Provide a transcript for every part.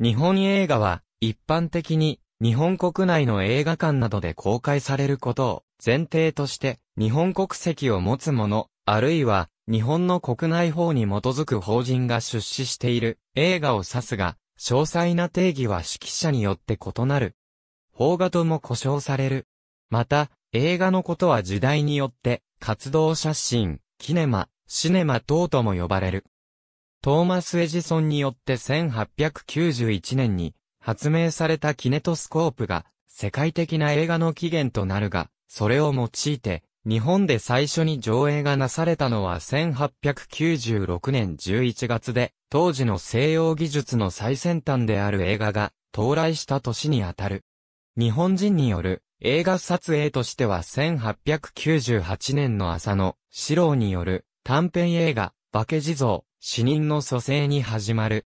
日本映画は、一般的に、日本国内の映画館などで公開されることを前提として、日本国籍を持つ者、あるいは、日本の国内法に基づく法人が出資している映画を指すが、詳細な定義は指揮者によって異なる。邦画とも呼称される。また、映画のことは時代によって、活動写真、キネマ、シネマ等とも呼ばれる。トーマス・エジソンによって1891年に発明されたキネトスコープが世界的な映画の起源となるが、それを用いて日本で最初に上映がなされたのは1896年11月で、当時の西洋技術の最先端である映画が到来した年にあたる。日本人による映画撮影としては1898年の朝の、四郎による短編映画、化け地蔵死人の蘇生に始まる。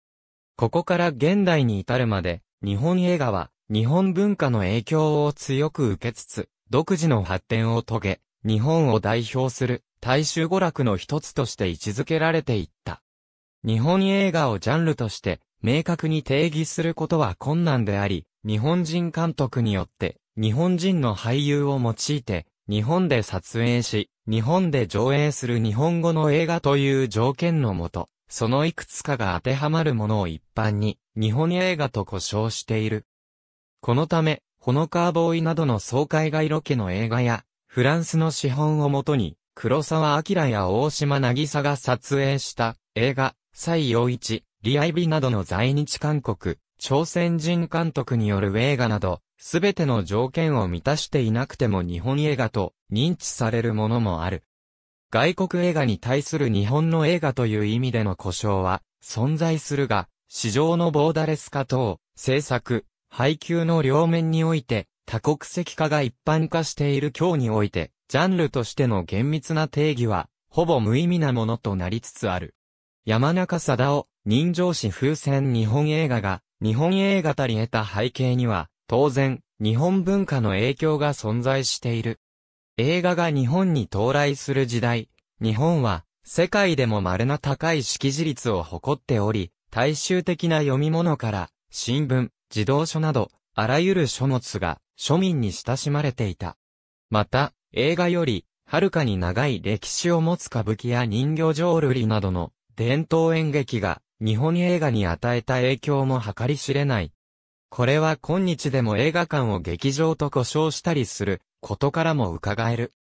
ここから現代に至るまで、日本映画は、日本文化の影響を強く受けつつ、独自の発展を遂げ、日本を代表する大衆娯楽の一つとして位置づけられていった。日本映画をジャンルとして明確に定義することは困難であり、日本人監督によって日本人の俳優を用いて日本で撮影し、日本で上映する日本語の映画という条件のもと、そのいくつかが当てはまるものを一般に、日本映画と呼称している。このため、ホノカーボーイなどの爽快外ロケの映画や、フランスの資本をもとに、黒沢明や大島渚が撮影した映画、西陽一、リアイビなどの在日韓国、朝鮮人監督による映画など、すべての条件を満たしていなくても日本映画と認知されるものもある。外国映画に対する日本の映画という意味での故障は存在するが、市場のボーダレス化等、制作、配給の両面において、多国籍化が一般化している今日において、ジャンルとしての厳密な定義は、ほぼ無意味なものとなりつつある。山中貞夫、人情史風船日本映画が、日本映画たり得た背景には、当然、日本文化の影響が存在している。映画が日本に到来する時代、日本は世界でも稀な高い識字率を誇っており、大衆的な読み物から新聞、児童書など、あらゆる書物が庶民に親しまれていた。また、映画より、はるかに長い歴史を持つ歌舞伎や人形浄瑠璃などの伝統演劇が日本映画に与えた影響も計り知れない。これは今日でも映画館を劇場と呼称したりすることからも伺える。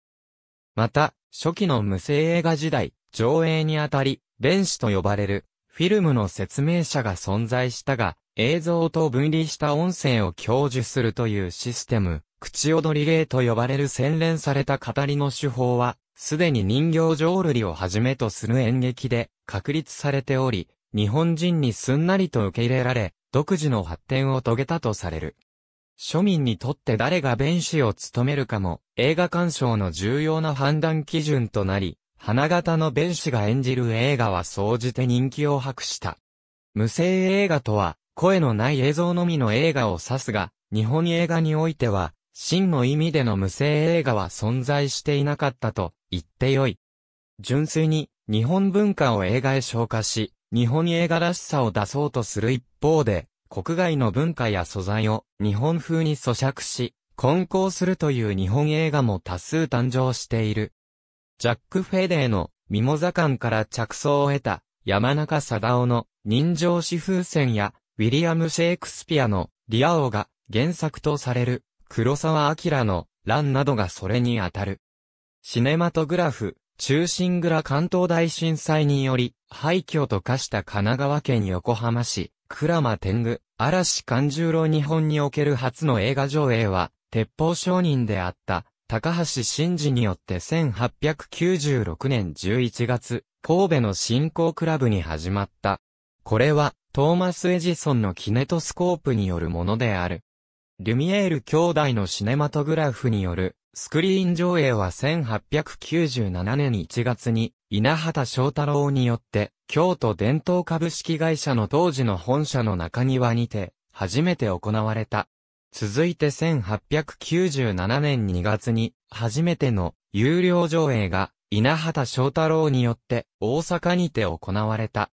また、初期の無声映画時代、上映にあたり、弁士と呼ばれる、フィルムの説明者が存在したが、映像と分離した音声を享受するというシステム、口踊り芸と呼ばれる洗練された語りの手法は、すでに人形浄瑠璃をはじめとする演劇で確立されており、日本人にすんなりと受け入れられ、独自の発展を遂げたとされる。庶民にとって誰が弁士を務めるかも映画鑑賞の重要な判断基準となり、花形の弁士が演じる映画は総じて人気を博した。無声映画とは、声のない映像のみの映画を指すが、日本映画においては、真の意味での無声映画は存在していなかったと言ってよい。純粋に日本文化を映画へ昇華し、日本映画らしさを出そうとする一方で、国外の文化や素材を日本風に咀嚼し、混交するという日本映画も多数誕生している。ジャック・フェデーのミモザ館から着想を得た山中貞夫の人情史風船やウィリアム・シェイクスピアのリア王が原作とされる黒沢明の乱などがそれにあたる。シネマトグラフ、中心蔵関東大震災により、廃墟と化した神奈川県横浜市、倉間天狗、嵐勘十郎日本における初の映画上映は、鉄砲商人であった、高橋真嗣によって1896年11月、神戸の振興クラブに始まった。これは、トーマス・エジソンのキネトスコープによるものである。リュミエール兄弟のシネマトグラフによるスクリーン上映は1897年1月に稲畑翔太郎によって京都伝統株式会社の当時の本社の中庭にて初めて行われた。続いて1897年2月に初めての有料上映が稲畑翔太郎によって大阪にて行われた。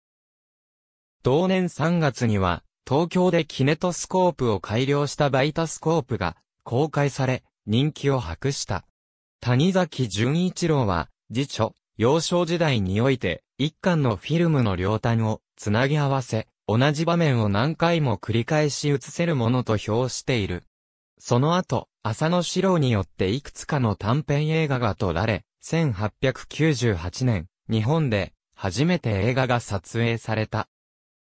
同年3月には東京でキネトスコープを改良したバイタスコープが公開され、人気を博した。谷崎潤一郎は、次女、幼少時代において、一巻のフィルムの両端を、つなぎ合わせ、同じ場面を何回も繰り返し映せるものと評している。その後、浅野史郎によっていくつかの短編映画が撮られ、1898年、日本で、初めて映画が撮影された。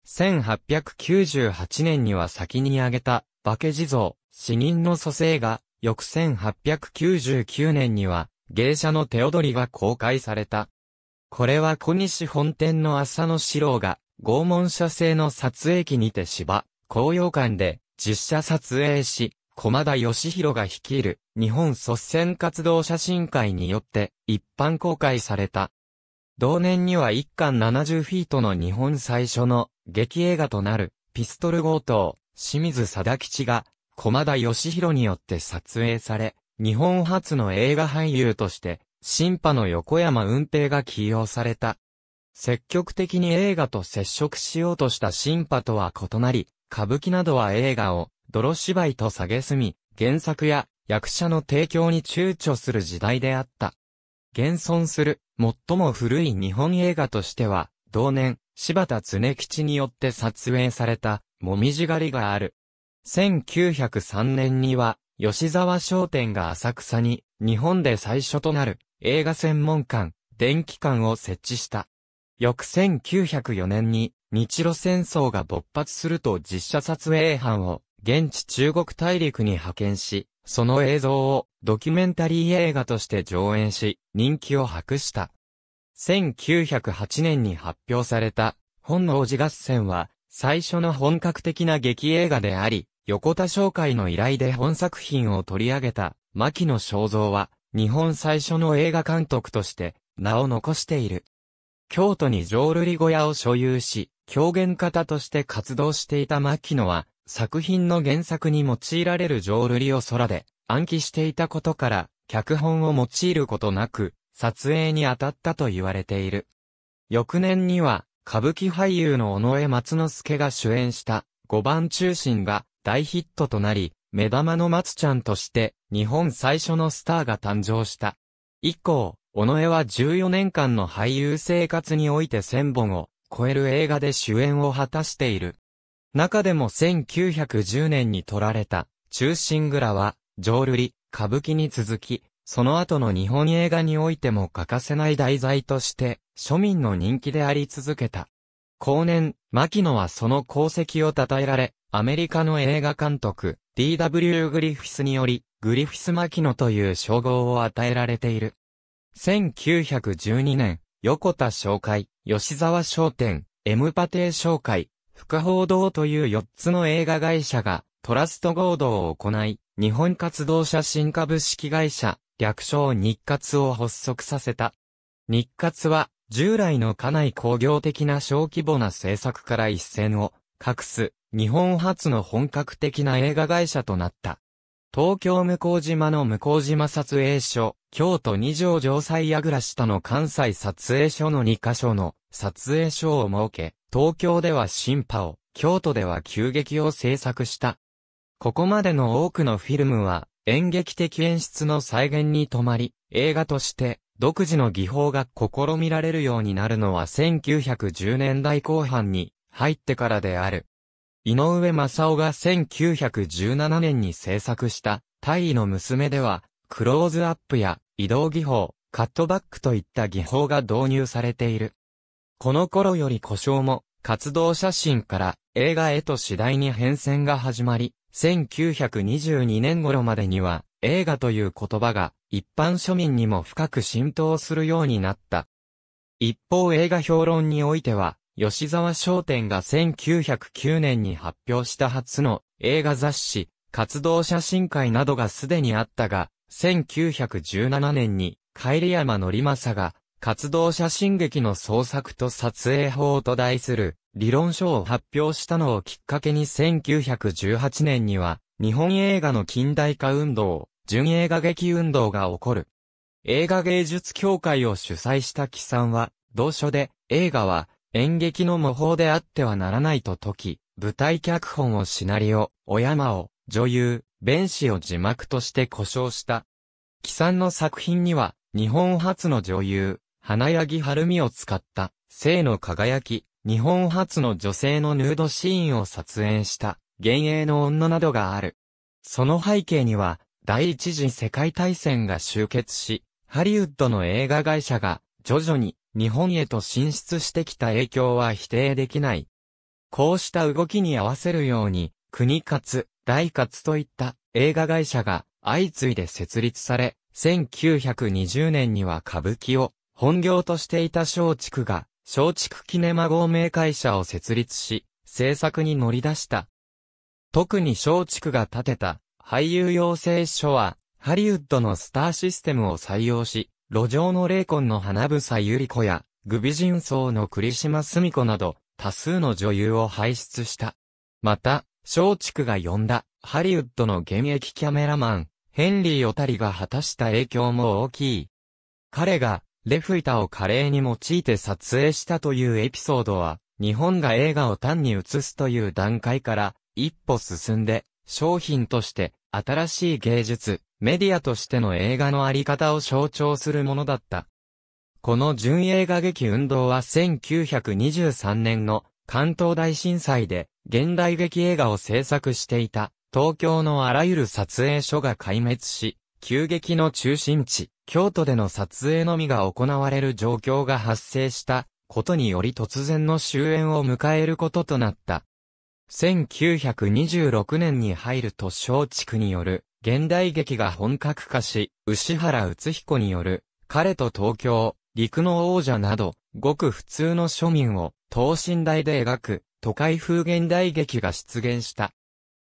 1898年には先に挙げた、化け地蔵、死人の蘇生が、翌1899年には、芸者の手踊りが公開された。これは小西本店の浅野四郎が、拷問者制の撮影機にて芝、紅葉館で実写撮影し、駒田義弘が率いる日本率先活動写真会によって一般公開された。同年には一巻70フィートの日本最初の劇映画となるピストル強盗、清水貞吉が駒田義弘によって撮影され、日本初の映画俳優として、新派の横山運平が起用された。積極的に映画と接触しようとした新派とは異なり、歌舞伎などは映画を泥芝居と蔑み、原作や役者の提供に躊躇する時代であった。現存する最も古い日本映画としては、同年、柴田常吉によって撮影された、もみじ狩りがある。1903年には、吉沢商店が浅草に、日本で最初となる映画専門館、電気館を設置した。翌1904年に、日露戦争が勃発すると実写撮影班を、現地中国大陸に派遣し、その映像をドキュメンタリー映画として上演し、人気を博した。1908年に発表された、本能寺合戦は、最初の本格的な劇映画であり、横田商会の依頼で本作品を取り上げた、牧野正造は、日本最初の映画監督として、名を残している。京都に浄瑠璃小屋を所有し、狂言方として活動していた牧野は、作品の原作に用いられる浄瑠璃を空で暗記していたことから、脚本を用いることなく、撮影に当たったと言われている。翌年には、歌舞伎俳優の尾上松之助が主演した、五番中心が、大ヒットとなり、目玉の松ちゃんとして日本最初のスターが誕生した。以降、尾上は14年間の俳優生活において1000本を超える映画で主演を果たしている。中でも1910年に撮られた、中心蔵は、浄瑠璃、歌舞伎に続き、その後の日本映画においても欠かせない題材として、庶民の人気であり続けた。後年、牧野はその功績を称えられ、アメリカの映画監督、D.W. グリフィスにより、グリフィス・マキノという称号を与えられている。1912年、横田商会、吉沢商店、エムパテー商会、福報堂という4つの映画会社が、トラスト合同を行い、日本活動者新株式会社、略称日活を発足させた。日活は、従来の家内工業的な小規模な制作から一線を隠す日本初の本格的な映画会社となった。東京向島の向島撮影所、京都二条城西矢倉下の関西撮影所の2カ所の撮影所を設け、東京では新波を、京都では急激を制作した。ここまでの多くのフィルムは、演劇的演出の再現に止まり、映画として独自の技法が試みられるようになるのは1910年代後半に入ってからである。井上正夫が1917年に制作した大尉の娘では、クローズアップや移動技法、カットバックといった技法が導入されている。この頃より故障も活動写真から映画へと次第に変遷が始まり、1922年頃までには、映画という言葉が一般庶民にも深く浸透するようになった。一方映画評論においては、吉沢商店が1909年に発表した初の映画雑誌、活動写真会などがすでにあったが、1917年に、帰山のりまさが、活動写真劇の創作と撮影法と題する理論書を発表したのをきっかけに1918年には日本映画の近代化運動、純映画劇運動が起こる。映画芸術協会を主催した木さんは同書で映画は演劇の模倣であってはならないと説き、舞台脚本をシナリオ、お山を、女優、弁士を字幕として故障した。木さんの作品には、日本初の女優、花柳春みを使った、性の輝き、日本初の女性のヌードシーンを撮影した、幻影の女などがある。その背景には、第一次世界大戦が終結し、ハリウッドの映画会社が、徐々に、日本へと進出してきた影響は否定できない。こうした動きに合わせるように、国活、大活といった映画会社が相次いで設立され、1920年には歌舞伎を本業としていた松竹が、松竹キネマ合名会社を設立し、制作に乗り出した。特に松竹が建てた俳優養成所は、ハリウッドのスターシステムを採用し、路上の霊魂の花房ゆり子や、グビジンソリの栗島澄子など、多数の女優を輩出した。また、松竹が呼んだ、ハリウッドの現役キャメラマン、ヘンリー・オタリが果たした影響も大きい。彼が、レフ板を華麗に用いて撮影したというエピソードは、日本が映画を単に映すという段階から、一歩進んで、商品として、新しい芸術、メディアとしての映画のあり方を象徴するものだった。この純映画劇運動は1923年の関東大震災で現代劇映画を制作していた東京のあらゆる撮影所が壊滅し、急激の中心地、京都での撮影のみが行われる状況が発生したことにより突然の終焉を迎えることとなった。1926年に入ると松竹による現代劇が本格化し、牛原宇津彦による彼と東京、陸の王者など、ごく普通の庶民を等身大で描く都会風現代劇が出現した。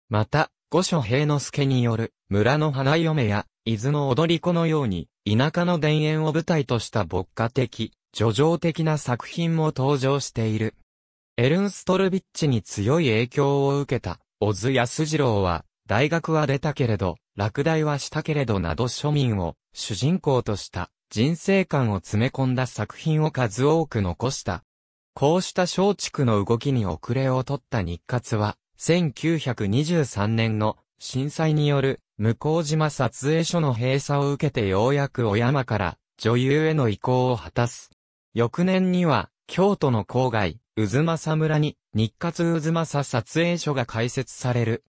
また、五所平之助による村の花嫁や伊豆の踊り子のように、田舎の田園を舞台とした牧歌的、叙情的な作品も登場している。エルンストルビッチに強い影響を受けた、小津安二郎は、大学は出たけれど、落第はしたけれどなど庶民を主人公とした人生観を詰め込んだ作品を数多く残した。こうした松竹の動きに遅れを取った日活は、1923年の震災による向島撮影所の閉鎖を受けてようやく小山から女優への移行を果たす。翌年には、京都の郊外、渦政村に、日活渦政撮影所が開設される。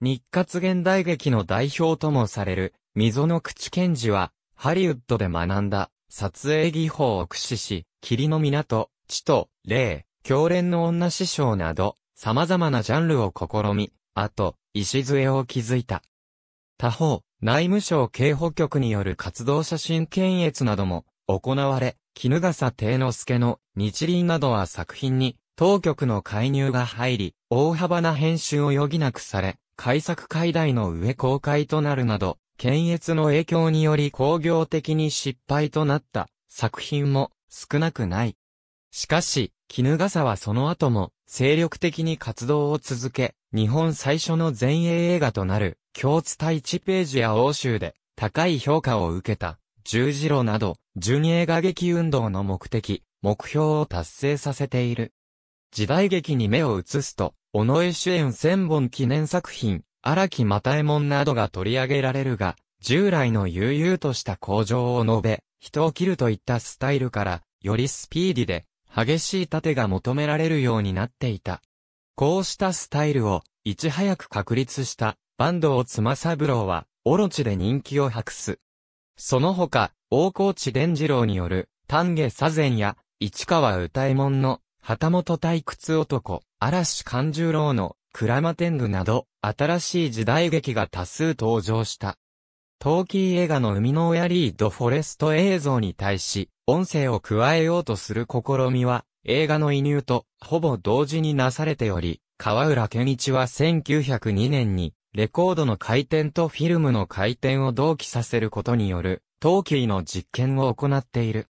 日活現代劇の代表ともされる、溝の口賢治は、ハリウッドで学んだ、撮影技法を駆使し、霧の港、地と、霊、狂連の女師匠など、様々なジャンルを試み、あと、礎を築いた。他方、内務省警保局による活動写真検閲なども行われ、絹笠定之助の日輪などは作品に当局の介入が入り、大幅な編集を余儀なくされ、改作解題の上公開となるなど、検閲の影響により工業的に失敗となった作品も少なくない。しかし、絹笠はその後も精力的に活動を続け、日本最初の前衛映画となる共通体一ページや欧州で高い評価を受けた十字路など順映画劇運動の目的、目標を達成させている。時代劇に目を移すと、尾上主演千本記念作品、荒木又右衛門などが取り上げられるが、従来の悠々とした向上を述べ、人を切るといったスタイルから、よりスピーディで、激しい盾が求められるようになっていた。こうしたスタイルを、いち早く確立した、坂東妻三郎は、オロチで人気を博す。その他、大河内伝次郎による、丹下左前や、市川歌右衛門の、旗本退屈男、嵐勘十郎の、鞍馬天狗など、新しい時代劇が多数登場した。陶器映画の生みの親リード・フォレスト映像に対し、音声を加えようとする試みは、映画の移入と、ほぼ同時になされており、河浦健一は1902年に、レコードの回転とフィルムの回転を同期させることによる、トーキーの実験を行っている。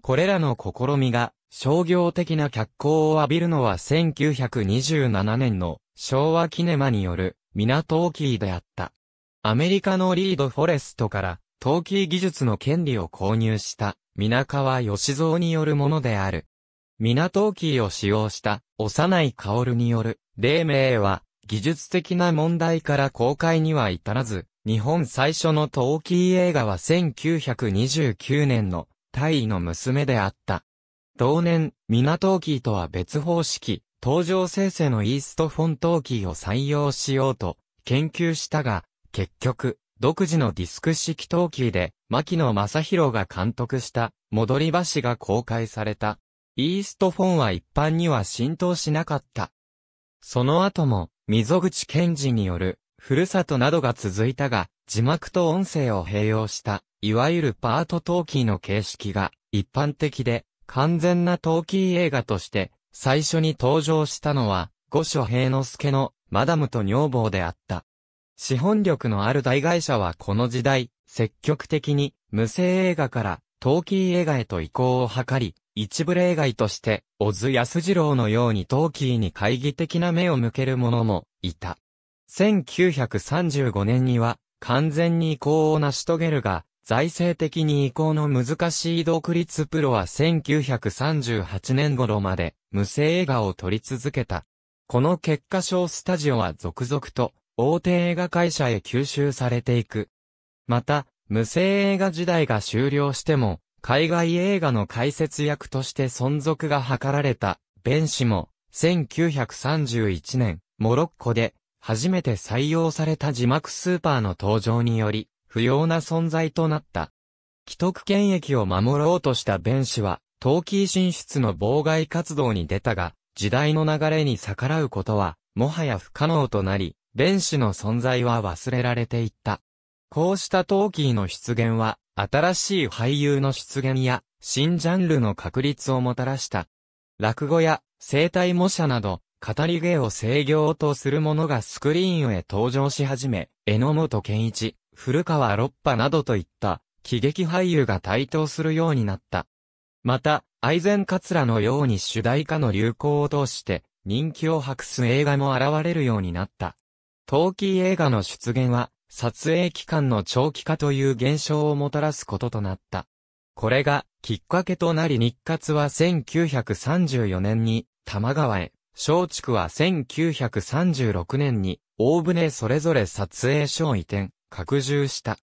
これらの試みが、商業的な脚光を浴びるのは1927年の昭和キネマによる港キーであった。アメリカのリード・フォレストから陶器技術の権利を購入した皆川義蔵によるものである。港キーを使用した幼い薫による黎明は技術的な問題から公開には至らず、日本最初のトーキー映画は1929年の大尉の娘であった。同年、ミナトーキーとは別方式、登場生成のイーストフォントーキーを採用しようと研究したが、結局、独自のディスク式トーキーで、牧野正宏が監督した、戻り橋が公開された。イーストフォンは一般には浸透しなかった。その後も、溝口健二による、ふるさとなどが続いたが、字幕と音声を併用した、いわゆるパートトーキーの形式が一般的で、完全なトーキー映画として、最初に登場したのは、五所平之助の、マダムと女房であった。資本力のある大会社はこの時代、積極的に、無声映画から、トーキー映画へと移行を図り、一部例外として、小津安二郎のようにトーキーに懐疑的な目を向ける者もいた。1935年には、完全に移行を成し遂げるが、財政的に移行の難しい独立プロは1938年頃まで無声映画を撮り続けた。この結果小スタジオは続々と大手映画会社へ吸収されていく。また、無声映画時代が終了しても、海外映画の解説役として存続が図られた、ベン氏も、1931年、モロッコで、初めて採用された字幕スーパーの登場により、不要な存在となった。既得権益を守ろうとした弁氏は、キー進出の妨害活動に出たが、時代の流れに逆らうことは、もはや不可能となり、弁氏の存在は忘れられていった。こうしたキーの出現は、新しい俳優の出現や、新ジャンルの確立をもたらした。落語や、生体模写など、語り芸を制御とする者がスクリーンへ登場し始め、榎本健一、古川六波などといった、喜劇俳優が台頭するようになった。また、愛禅カツラのように主題歌の流行を通して、人気を博す映画も現れるようになった。陶器映画の出現は、撮影期間の長期化という現象をもたらすこととなった。これがきっかけとなり日活は1934年に玉川へ、松竹は1936年に大船それぞれ撮影所を移転、拡充した。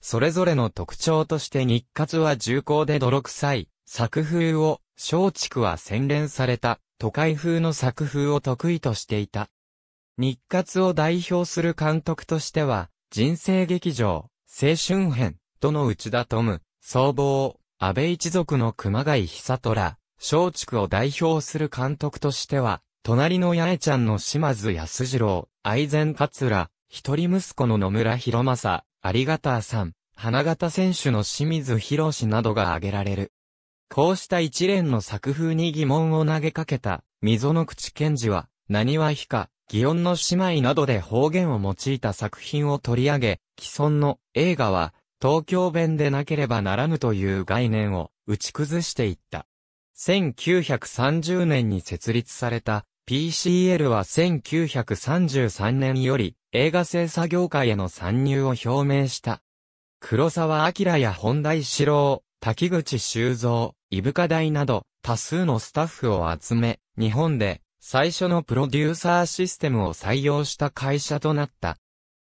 それぞれの特徴として日活は重厚で泥臭い作風を、松竹は洗練された都会風の作風を得意としていた。日活を代表する監督としては、人生劇場、青春編、との内田智、総合、安倍一族の熊谷久虎、松竹を代表する監督としては、隣の八重ちゃんの島津安次郎、愛禅桂、一人息子の野村博正、有方さん、花形選手の清水博士などが挙げられる。こうした一連の作風に疑問を投げかけた、溝の口賢治は、何は非か、祇園の姉妹などで方言を用いた作品を取り上げ、既存の映画は東京弁でなければならぬという概念を打ち崩していった。1930年に設立された PCL は1933年より映画制作業界への参入を表明した。黒沢明や本田一郎、滝口修造、伊深大など多数のスタッフを集め、日本で最初のプロデューサーシステムを採用した会社となった。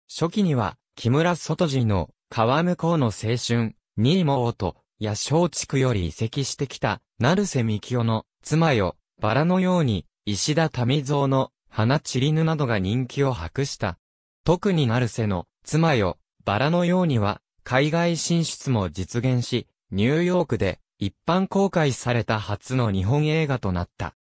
初期には、木村外地の、川向こうの青春、に妹、八小地区より移籍してきた、成瀬幹夫の、妻よ、バラのように、石田民蔵の、花散りぬなどが人気を博した。特に成瀬の、妻よ、バラのようには、海外進出も実現し、ニューヨークで、一般公開された初の日本映画となった。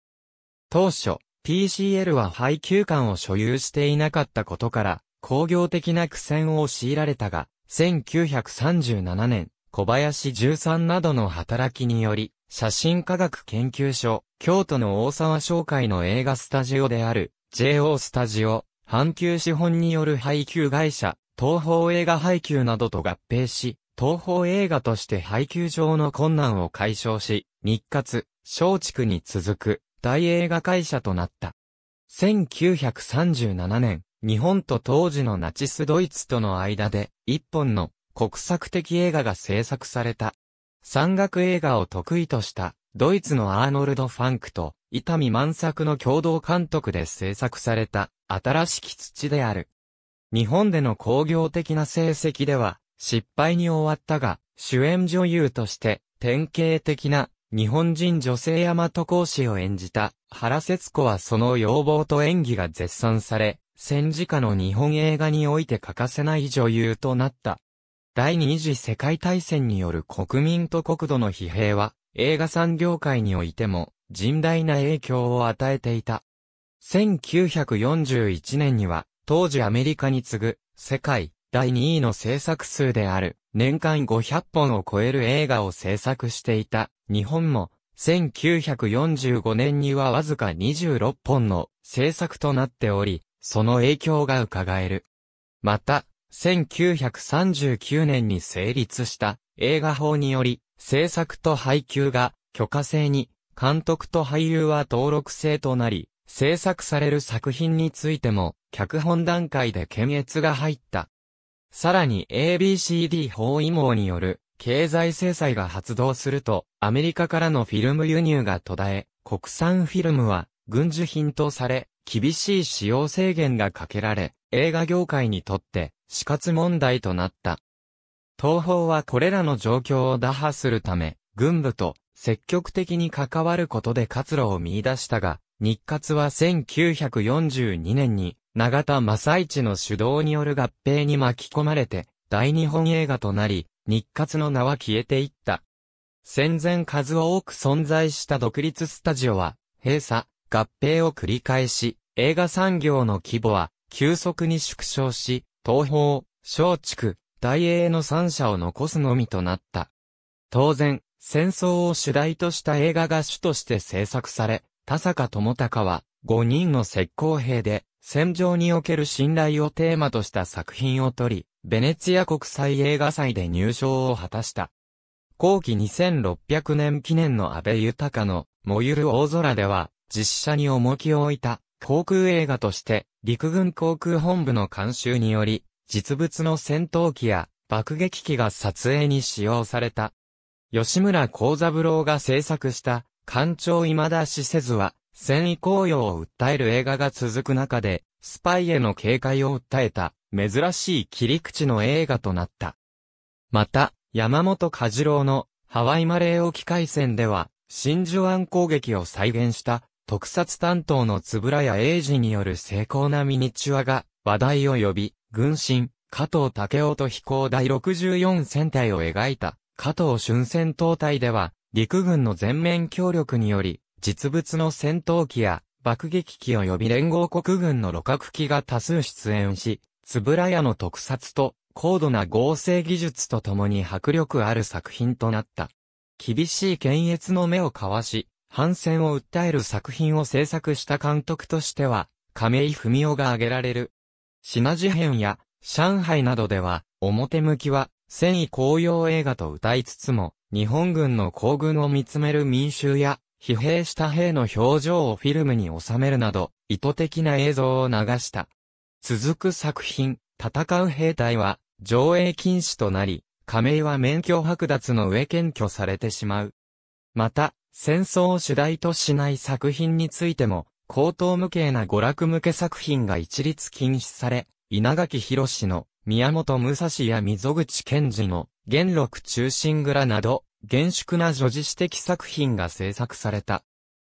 当初、PCL は配給官を所有していなかったことから、工業的な苦戦を強いられたが、1937年、小林13などの働きにより、写真科学研究所、京都の大沢商会の映画スタジオである、JO スタジオ、阪急資本による配給会社、東方映画配給などと合併し、東方映画として配給上の困難を解消し、日活、松竹に続く、大映画会社となった。1937年、日本と当時のナチスドイツとの間で、一本の国策的映画が制作された。山岳映画を得意とした、ドイツのアーノルド・ファンクと、伊丹万作の共同監督で制作された、新しき土である。日本での工業的な成績では、失敗に終わったが、主演女優として、典型的な日本人女性大和講師を演じた原節子はその要望と演技が絶賛され、戦時下の日本映画において欠かせない女優となった。第二次世界大戦による国民と国土の疲弊は、映画産業界においても、甚大な影響を与えていた。1941年には、当時アメリカに次ぐ、世界第2位の制作数である、年間500本を超える映画を制作していた日本も1945年にはわずか26本の制作となっており、その影響が伺える。また、1939年に成立した映画法により、制作と配給が許可制に、監督と俳優は登録制となり、制作される作品についても、脚本段階で検閲が入ったさらに ABCD 包囲網による経済制裁が発動すると、アメリカからのフィルム輸入が途絶え、国産フィルムは軍需品とされ、厳しい使用制限がかけられ、映画業界にとって死活問題となった。東宝はこれらの状況を打破するため、軍部と積極的に関わることで活路を見出したが、日活は1942年に永田正一の主導による合併に巻き込まれて、大日本映画となり、日活の名は消えていった。戦前数多く存在した独立スタジオは、閉鎖、合併を繰り返し、映画産業の規模は、急速に縮小し、東方、松竹、大英の三社を残すのみとなった。当然、戦争を主題とした映画が主として制作され、田坂智隆は、5人の石膏兵で、戦場における信頼をテーマとした作品を取り、ベネツィア国際映画祭で入賞を果たした。後期2600年記念の安倍豊の、燃ゆる大空では、実写に重きを置いた、航空映画として、陸軍航空本部の監修により、実物の戦闘機や爆撃機が撮影に使用された。吉村幸三郎が制作した、艦長未だしせずは、戦意高揚を訴える映画が続く中で、スパイへの警戒を訴えた、珍しい切り口の映画となった。また、山本和次郎の、ハワイマレー沖海戦では、真珠湾攻撃を再現した、特撮担当のつぶらや英二による精巧なミニチュアが、話題を呼び、軍神、加藤武夫と飛行第64戦隊を描いた、加藤春戦闘隊では、陸軍の全面協力により、実物の戦闘機や爆撃機及び連合国軍の旅客機が多数出演し、つぶらやの特撮と高度な合成技術とともに迫力ある作品となった。厳しい検閲の目を交わし、反戦を訴える作品を制作した監督としては、亀井文夫が挙げられる。品事変や上海などでは、表向きは戦意高揚映画と歌いつつも、日本軍の行軍を見つめる民衆や疲弊した兵の表情をフィルムに収めるなど、意図的な映像を流した。続く作品、戦う兵隊は、上映禁止となり、加盟は免許剥奪の上検挙されてしまう。また、戦争を主題としない作品についても、高等無形な娯楽向け作品が一律禁止され、稲垣博士の宮本武蔵や溝口賢治の元禄中心蔵など、厳粛な女子史的作品が制作された。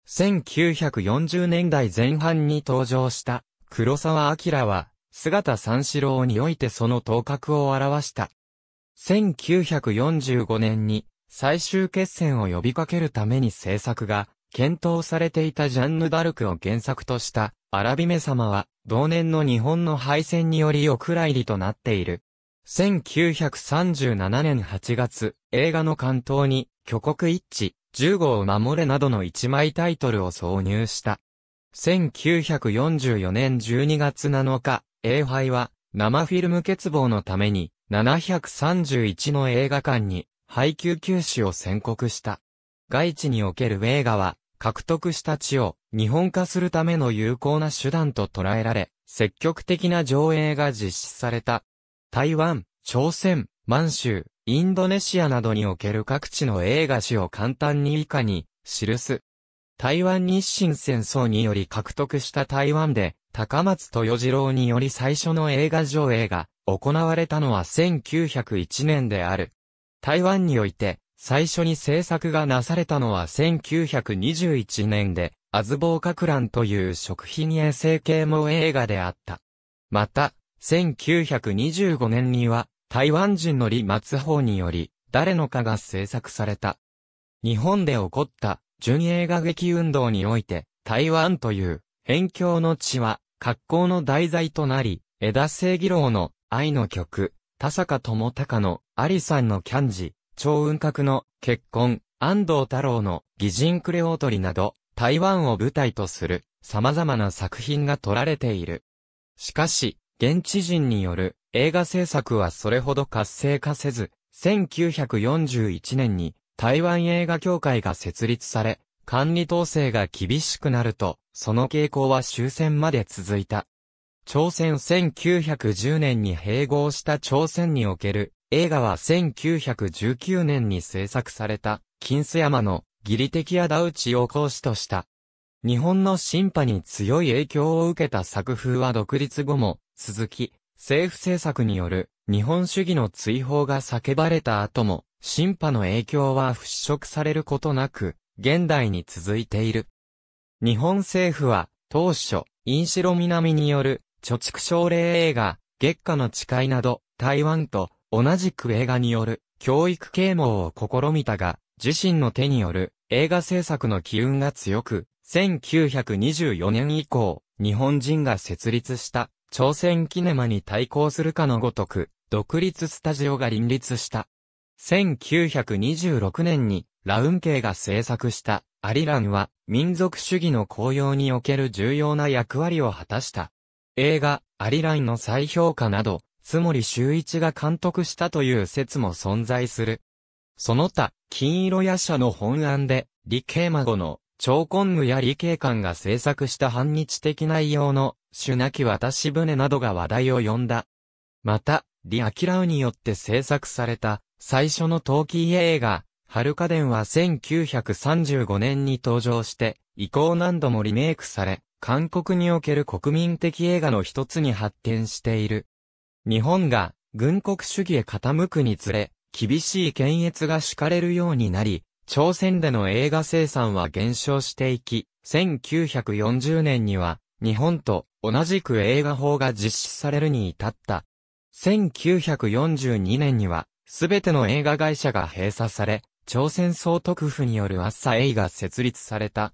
1940年代前半に登場した黒沢明は姿三四郎においてその頭角を表した。1945年に最終決戦を呼びかけるために制作が検討されていたジャンヌ・ダルクを原作としたアラビメ様は同年の日本の敗戦によりお蔵入りとなっている。1937年8月、映画の関東に、挙国一致、十号を守れなどの一枚タイトルを挿入した。1944年12月7日、英杯は、生フィルム欠乏のために、731の映画館に、配給休止を宣告した。外地における映画は、獲得した地を日本化するための有効な手段と捉えられ、積極的な上映が実施された。台湾、朝鮮、満州、インドネシアなどにおける各地の映画史を簡単に以下に記す。台湾日清戦争により獲得した台湾で、高松豊次郎により最初の映画上映が行われたのは1901年である。台湾において、最初に制作がなされたのは1921年で、アズボーカクランという食品衛生系も映画であった。また、1925年には、台湾人の李松法により、誰のかが制作された。日本で起こった、純映画劇運動において、台湾という、辺境の地は、格好の題材となり、江田正義郎の、愛の曲、田坂智隆の、阿さんのキャンジ、超雲格の、結婚、安藤太郎の、擬人クレオートリなど、台湾を舞台とする、様々な作品が撮られている。しかし、現地人による、映画制作はそれほど活性化せず、1941年に台湾映画協会が設立され、管理統制が厳しくなると、その傾向は終戦まで続いた。朝鮮1910年に併合した朝鮮における映画は1919年に制作された金須山の義理的ダウチを講師とした。日本の審判に強い影響を受けた作風は独立後も続き、政府政策による日本主義の追放が叫ばれた後も、新派の影響は払拭されることなく、現代に続いている。日本政府は、当初、インシロ南による貯蓄奨励映画、月下の誓いなど、台湾と同じく映画による教育啓蒙を試みたが、自身の手による映画制作の機運が強く、1924年以降、日本人が設立した朝鮮キネマに対抗するかのごとく、独立スタジオが林立した。1926年に、ラウンケイが制作した、アリランは、民族主義の高揚における重要な役割を果たした。映画、アリランの再評価など、つもり周一が監督したという説も存在する。その他、金色夜叉の本案で、リケ孫マゴの長昆武や李系官が制作した反日的内容の、朱なき渡し船などが話題を呼んだ。また、李明ラウによって制作された、最初の陶器映画、春家電は1935年に登場して、以降何度もリメイクされ、韓国における国民的映画の一つに発展している。日本が、軍国主義へ傾くにつれ、厳しい検閲が敷かれるようになり、朝鮮での映画生産は減少していき、1940年には日本と同じく映画法が実施されるに至った。1942年にはすべての映画会社が閉鎖され、朝鮮総督府による朝サ映が設立された。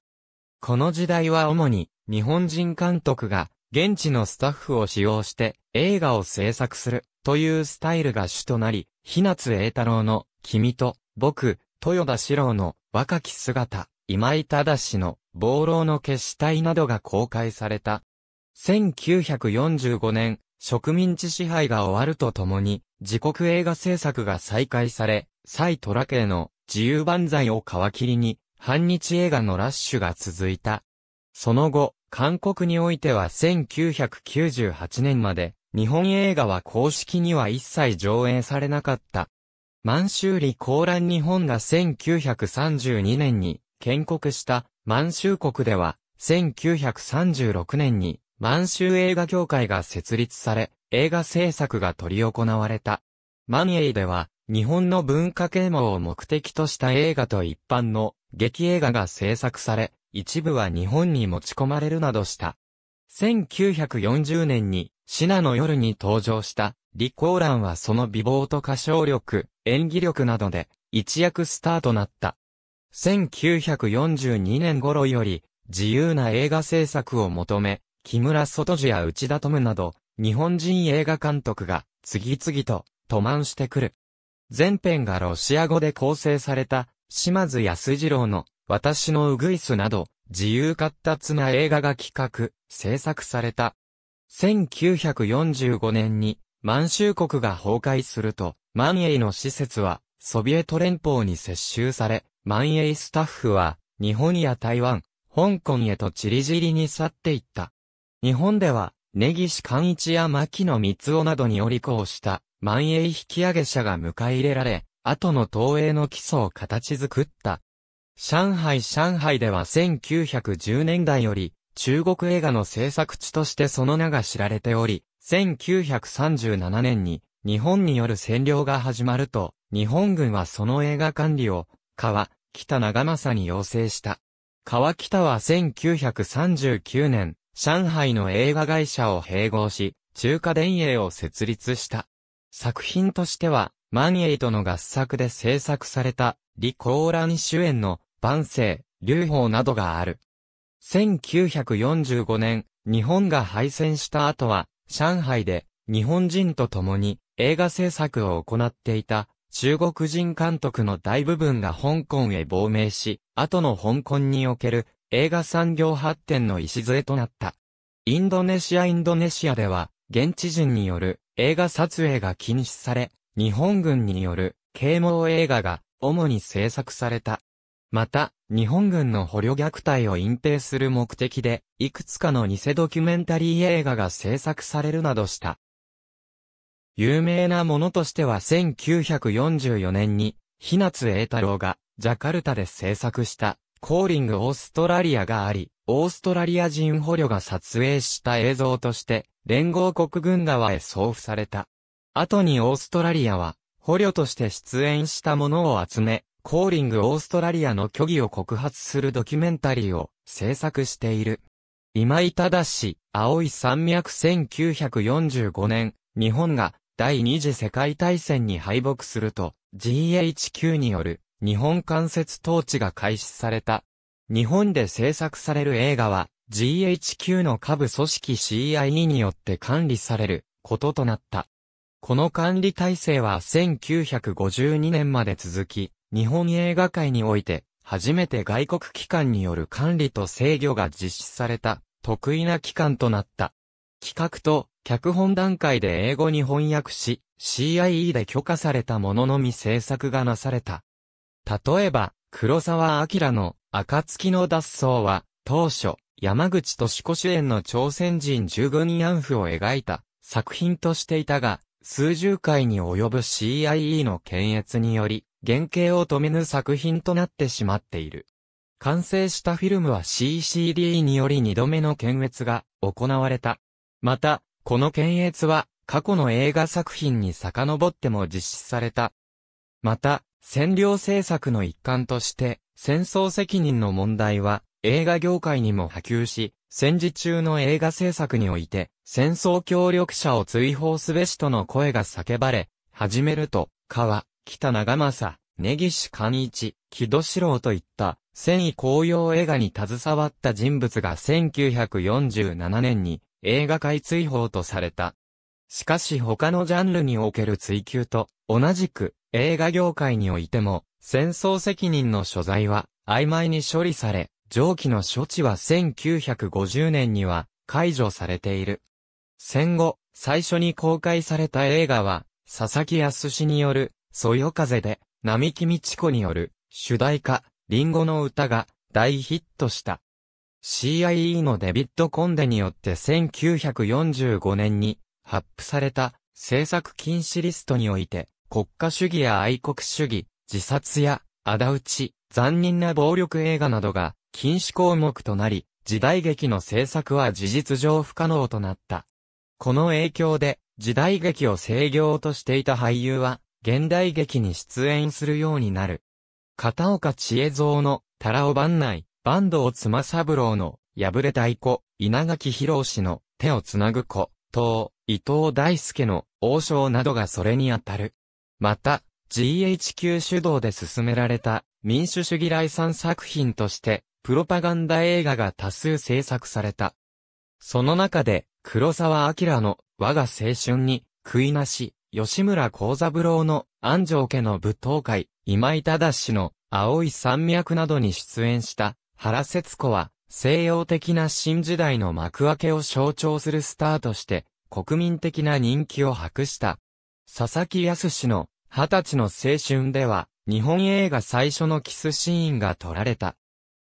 この時代は主に日本人監督が現地のスタッフを使用して映画を制作するというスタイルが主となり、日夏栄太郎の君と僕豊田四郎の若き姿、今井正の暴老の決死体などが公開された。1945年、植民地支配が終わるとともに、自国映画制作が再開され、蔡虎家の自由万歳を皮切りに、反日映画のラッシュが続いた。その後、韓国においては1998年まで、日本映画は公式には一切上映されなかった。満州理高蘭日本が1932年に建国した満州国では、1936年に満州映画協会が設立され、映画制作が執り行われた。エイでは、日本の文化啓蒙を目的とした映画と一般の劇映画が制作され、一部は日本に持ち込まれるなどした。1940年に、シナの夜に登場した、李光蘭はその美貌と歌唱力、演技力などで一躍スターとなった。1942年頃より自由な映画制作を求め、木村外樹や内田富など、日本人映画監督が次々と渡満してくる。前編がロシア語で構成された島津安二郎の私のうぐいすなど自由活達な映画が企画、制作された。1945年に満州国が崩壊すると万栄の施設は、ソビエト連邦に接収され、万栄スタッフは、日本や台湾、香港へと散り散りに去っていった。日本では、根岸寛一や牧野光雄などにより交した、万栄引き上げ者が迎え入れられ、後の東映の基礎を形作った。上海上海では1910年代より、中国映画の制作地としてその名が知られており、1937年に日本による占領が始まると、日本軍はその映画管理を、川、北長政に要請した。川北は1939年、上海の映画会社を併合し、中華電影を設立した。作品としては、マエイトの合作で制作された、李ラ蘭主演の、万世、劉邦などがある。1945年、日本が敗戦した後は、上海で、日本人と共に、映画制作を行っていた中国人監督の大部分が香港へ亡命し、後の香港における映画産業発展の礎となった。インドネシアインドネシアでは、現地人による映画撮影が禁止され、日本軍による啓蒙映画が主に制作された。また、日本軍の捕虜虐待を隠蔽する目的で、いくつかの偽ドキュメンタリー映画が制作されるなどした。有名なものとしては1944年に、日夏栄太郎が、ジャカルタで制作した、コーリングオーストラリアがあり、オーストラリア人捕虜が撮影した映像として、連合国軍側へ送付された。後にオーストラリアは、捕虜として出演したものを集め、コーリングオーストラリアの虚偽を告発するドキュメンタリーを制作している。今井忠氏、青い山脈1945年、日本が第二次世界大戦に敗北すると、GHQ による日本間接統治が開始された。日本で制作される映画は、GHQ の下部組織 CIE によって管理されることとなった。この管理体制は1952年まで続き、日本映画界において、初めて外国機関による管理と制御が実施された、得意な機関となった。企画と脚本段階で英語に翻訳し、CIE で許可されたもののみ制作がなされた。例えば、黒沢明の暁の脱走は、当初、山口敏子主演の朝鮮人従軍慰安婦を描いた作品としていたが、数十回に及ぶ CIE の検閲により、原型を止めぬ作品となってしまっている。完成したフィルムは CCD により2度目の検閲が行われた。また、この検閲は、過去の映画作品に遡っても実施された。また、占領政策の一環として、戦争責任の問題は、映画業界にも波及し、戦時中の映画制作において、戦争協力者を追放すべしとの声が叫ばれ、始めると、川、北長政、根岸寛一、木戸四郎といった、戦意紅葉映画に携わった人物が1947年に、映画界追放とされた。しかし他のジャンルにおける追求と同じく映画業界においても戦争責任の所在は曖昧に処理され、上記の処置は1950年には解除されている。戦後、最初に公開された映画は、佐々木康史による、そよ風で、並木道子による、主題歌、リンゴの歌が大ヒットした。c i e のデビッド・コンデによって1945年に発布された政策禁止リストにおいて国家主義や愛国主義、自殺や仇討ち、残忍な暴力映画などが禁止項目となり、時代劇の制作は事実上不可能となった。この影響で時代劇を制御としていた俳優は現代劇に出演するようになる。片岡千恵蔵のタラオ番内、坂東妻三郎の、破れ太鼓、稲垣博氏の、手をつなぐ子、東、伊藤大輔の、王将などがそれにあたる。また、GHQ 主導で進められた、民主主義来産作品として、プロパガンダ映画が多数制作された。その中で、黒沢明の、我が青春に、悔いなし、吉村幸三郎の、安城家の舞踏会、今井忠の、青い山脈などに出演した、原節子は、西洋的な新時代の幕開けを象徴するスターとして、国民的な人気を博した。佐々木康の、二十歳の青春では、日本映画最初のキスシーンが撮られた。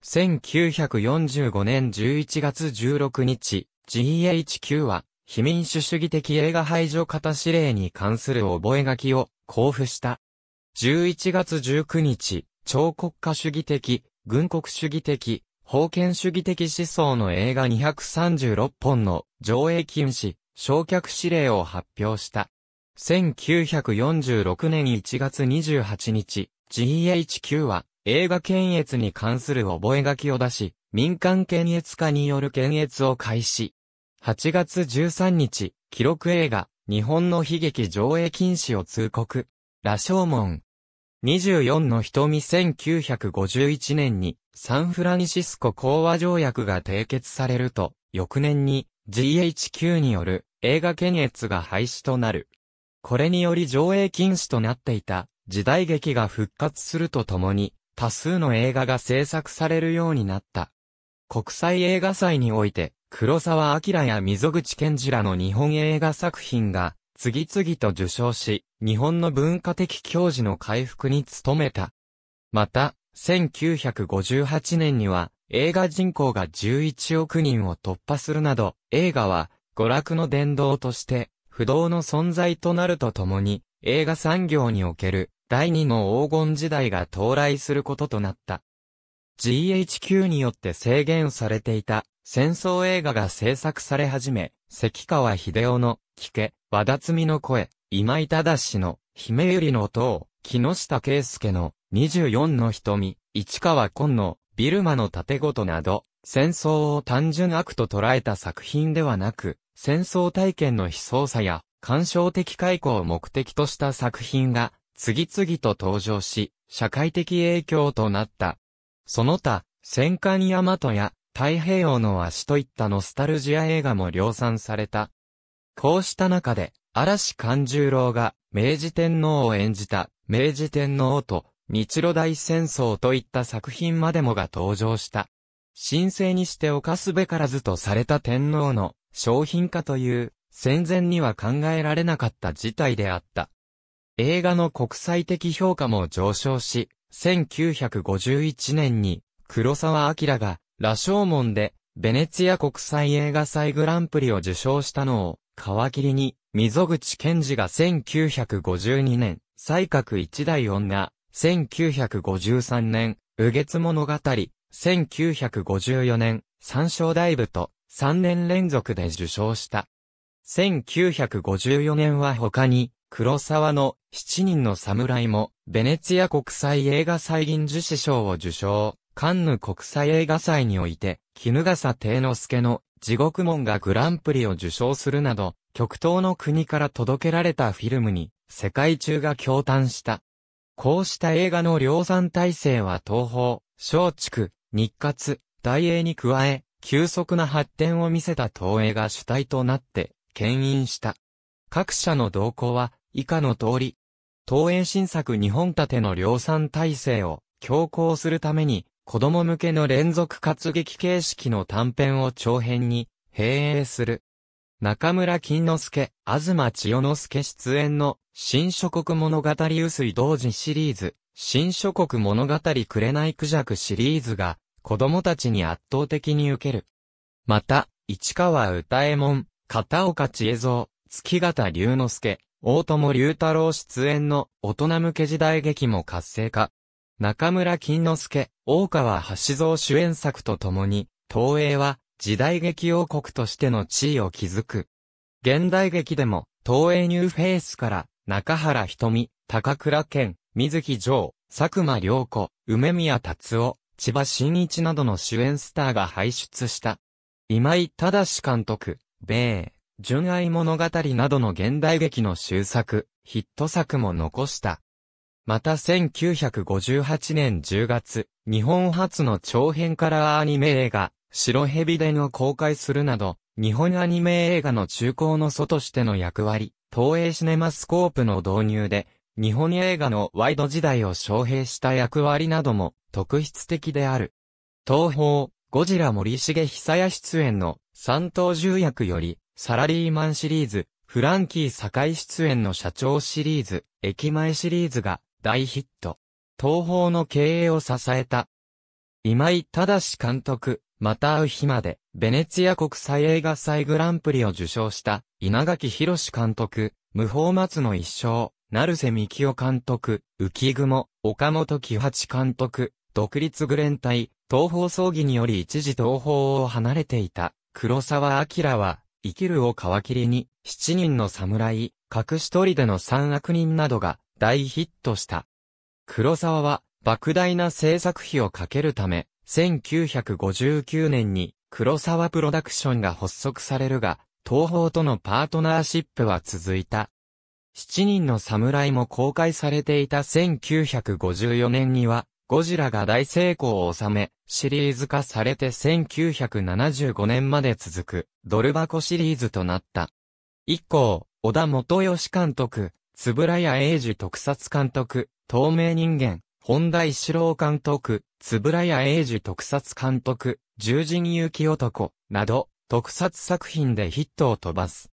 1945年11月16日、GHQ は、非民主主義的映画排除型指令に関する覚書を交付した。11月19日、超国家主義的軍国主義的、封建主義的思想の映画236本の上映禁止、焼却指令を発表した。1946年1月28日、GHQ は映画検閲に関する覚書を出し、民間検閲家による検閲を開始。8月13日、記録映画、日本の悲劇上映禁止を通告。羅生門、24の瞳1951年にサンフランシスコ講和条約が締結されると、翌年に GHQ による映画検閲が廃止となる。これにより上映禁止となっていた時代劇が復活するとともに、多数の映画が制作されるようになった。国際映画祭において、黒沢明や溝口健二らの日本映画作品が次々と受賞し、日本の文化的教授の回復に努めた。また、1958年には映画人口が11億人を突破するなど、映画は娯楽の殿堂として不動の存在となるとともに、映画産業における第二の黄金時代が到来することとなった。GHQ によって制限されていた戦争映画が制作され始め、関川秀夫の聞け、和田摘みの声、今井正の、姫百合の塔、木下圭介の、24の瞳、市川紺の、ビルマの盾ごとなど、戦争を単純悪と捉えた作品ではなく、戦争体験の悲壮さや、感傷的解雇を目的とした作品が、次々と登場し、社会的影響となった。その他、戦艦大和や、太平洋の足といったノスタルジア映画も量産された。こうした中で、嵐勘十郎が明治天皇を演じた明治天皇と日露大戦争といった作品までもが登場した。神聖にして犯すべからずとされた天皇の商品化という戦前には考えられなかった事態であった。映画の国際的評価も上昇し、1951年に黒沢明が羅生門でベネツィア国際映画祭グランプリを受賞したのを皮切りに、溝口賢治が1952年、西角一代女、1953年、右月物語、1954年、三章大部と、3年連続で受賞した。1954年は他に、黒沢の7人の侍も、ベネツィア国際映画祭銀樹師賞を受賞。カンヌ国際映画祭において、絹笠帝之助の地獄門がグランプリを受賞するなど、極東の国から届けられたフィルムに、世界中が驚嘆した。こうした映画の量産体制は東方、松竹、日活、大英に加え、急速な発展を見せた東映が主体となって、牽引した。各社の動向は、以下の通り、東映新作日本立ての量産体制を強行するために、子供向けの連続活劇形式の短編を長編に、閉営する。中村金之助、東千代之助出演の、新諸国物語薄い同時シリーズ、新諸国物語紅クジャクシリーズが、子供たちに圧倒的に受ける。また、市川歌右衛門、片岡千恵蔵、月形龍之介、大友龍太郎出演の大人向け時代劇も活性化。中村金之助、大川橋蔵主演作とともに、東映は時代劇王国としての地位を築く。現代劇でも、東映ニューフェイスから、中原瞳、高倉健、水木城、佐久間良子、梅宮達夫、千葉真一などの主演スターが輩出した。今井正監督、米、純愛物語などの現代劇の終作、ヒット作も残した。また1958年10月、日本初の長編カラーアニメ映画、白蛇伝を公開するなど、日本アニメ映画の中高の祖としての役割、東映シネマスコープの導入で、日本映画のワイド時代を招聘した役割なども特筆的である。東宝、ゴジラ森重久也出演の三等重役より、サラリーマンシリーズ、フランキー堺出演の社長シリーズ、駅前シリーズが大ヒット。東方の経営を支えた。今井正監督、また会う日まで、ベネツィア国際映画祭グランプリを受賞した、稲垣浩監督、無法松の一生、成瀬幹夫監督、浮雲、岡本喜八監督、独立グレン隊、東方葬儀により一時東方を離れていた、黒沢明は、生きるを皮切りに、七人の侍、隠し砦の三悪人などが、大ヒットした。黒沢は、莫大な制作費をかけるため、1959年に黒沢プロダクションが発足されるが、東宝とのパートナーシップは続いた。七人の侍も公開されていた1954年には、ゴジラが大成功を収め、シリーズ化されて1975年まで続く、ドル箱シリーズとなった。以降、小田元義監督、円谷英二特撮監督、透明人間、本田一郎監督、円谷英二特撮監督、獣人勇気男、など、特撮作品でヒットを飛ばす。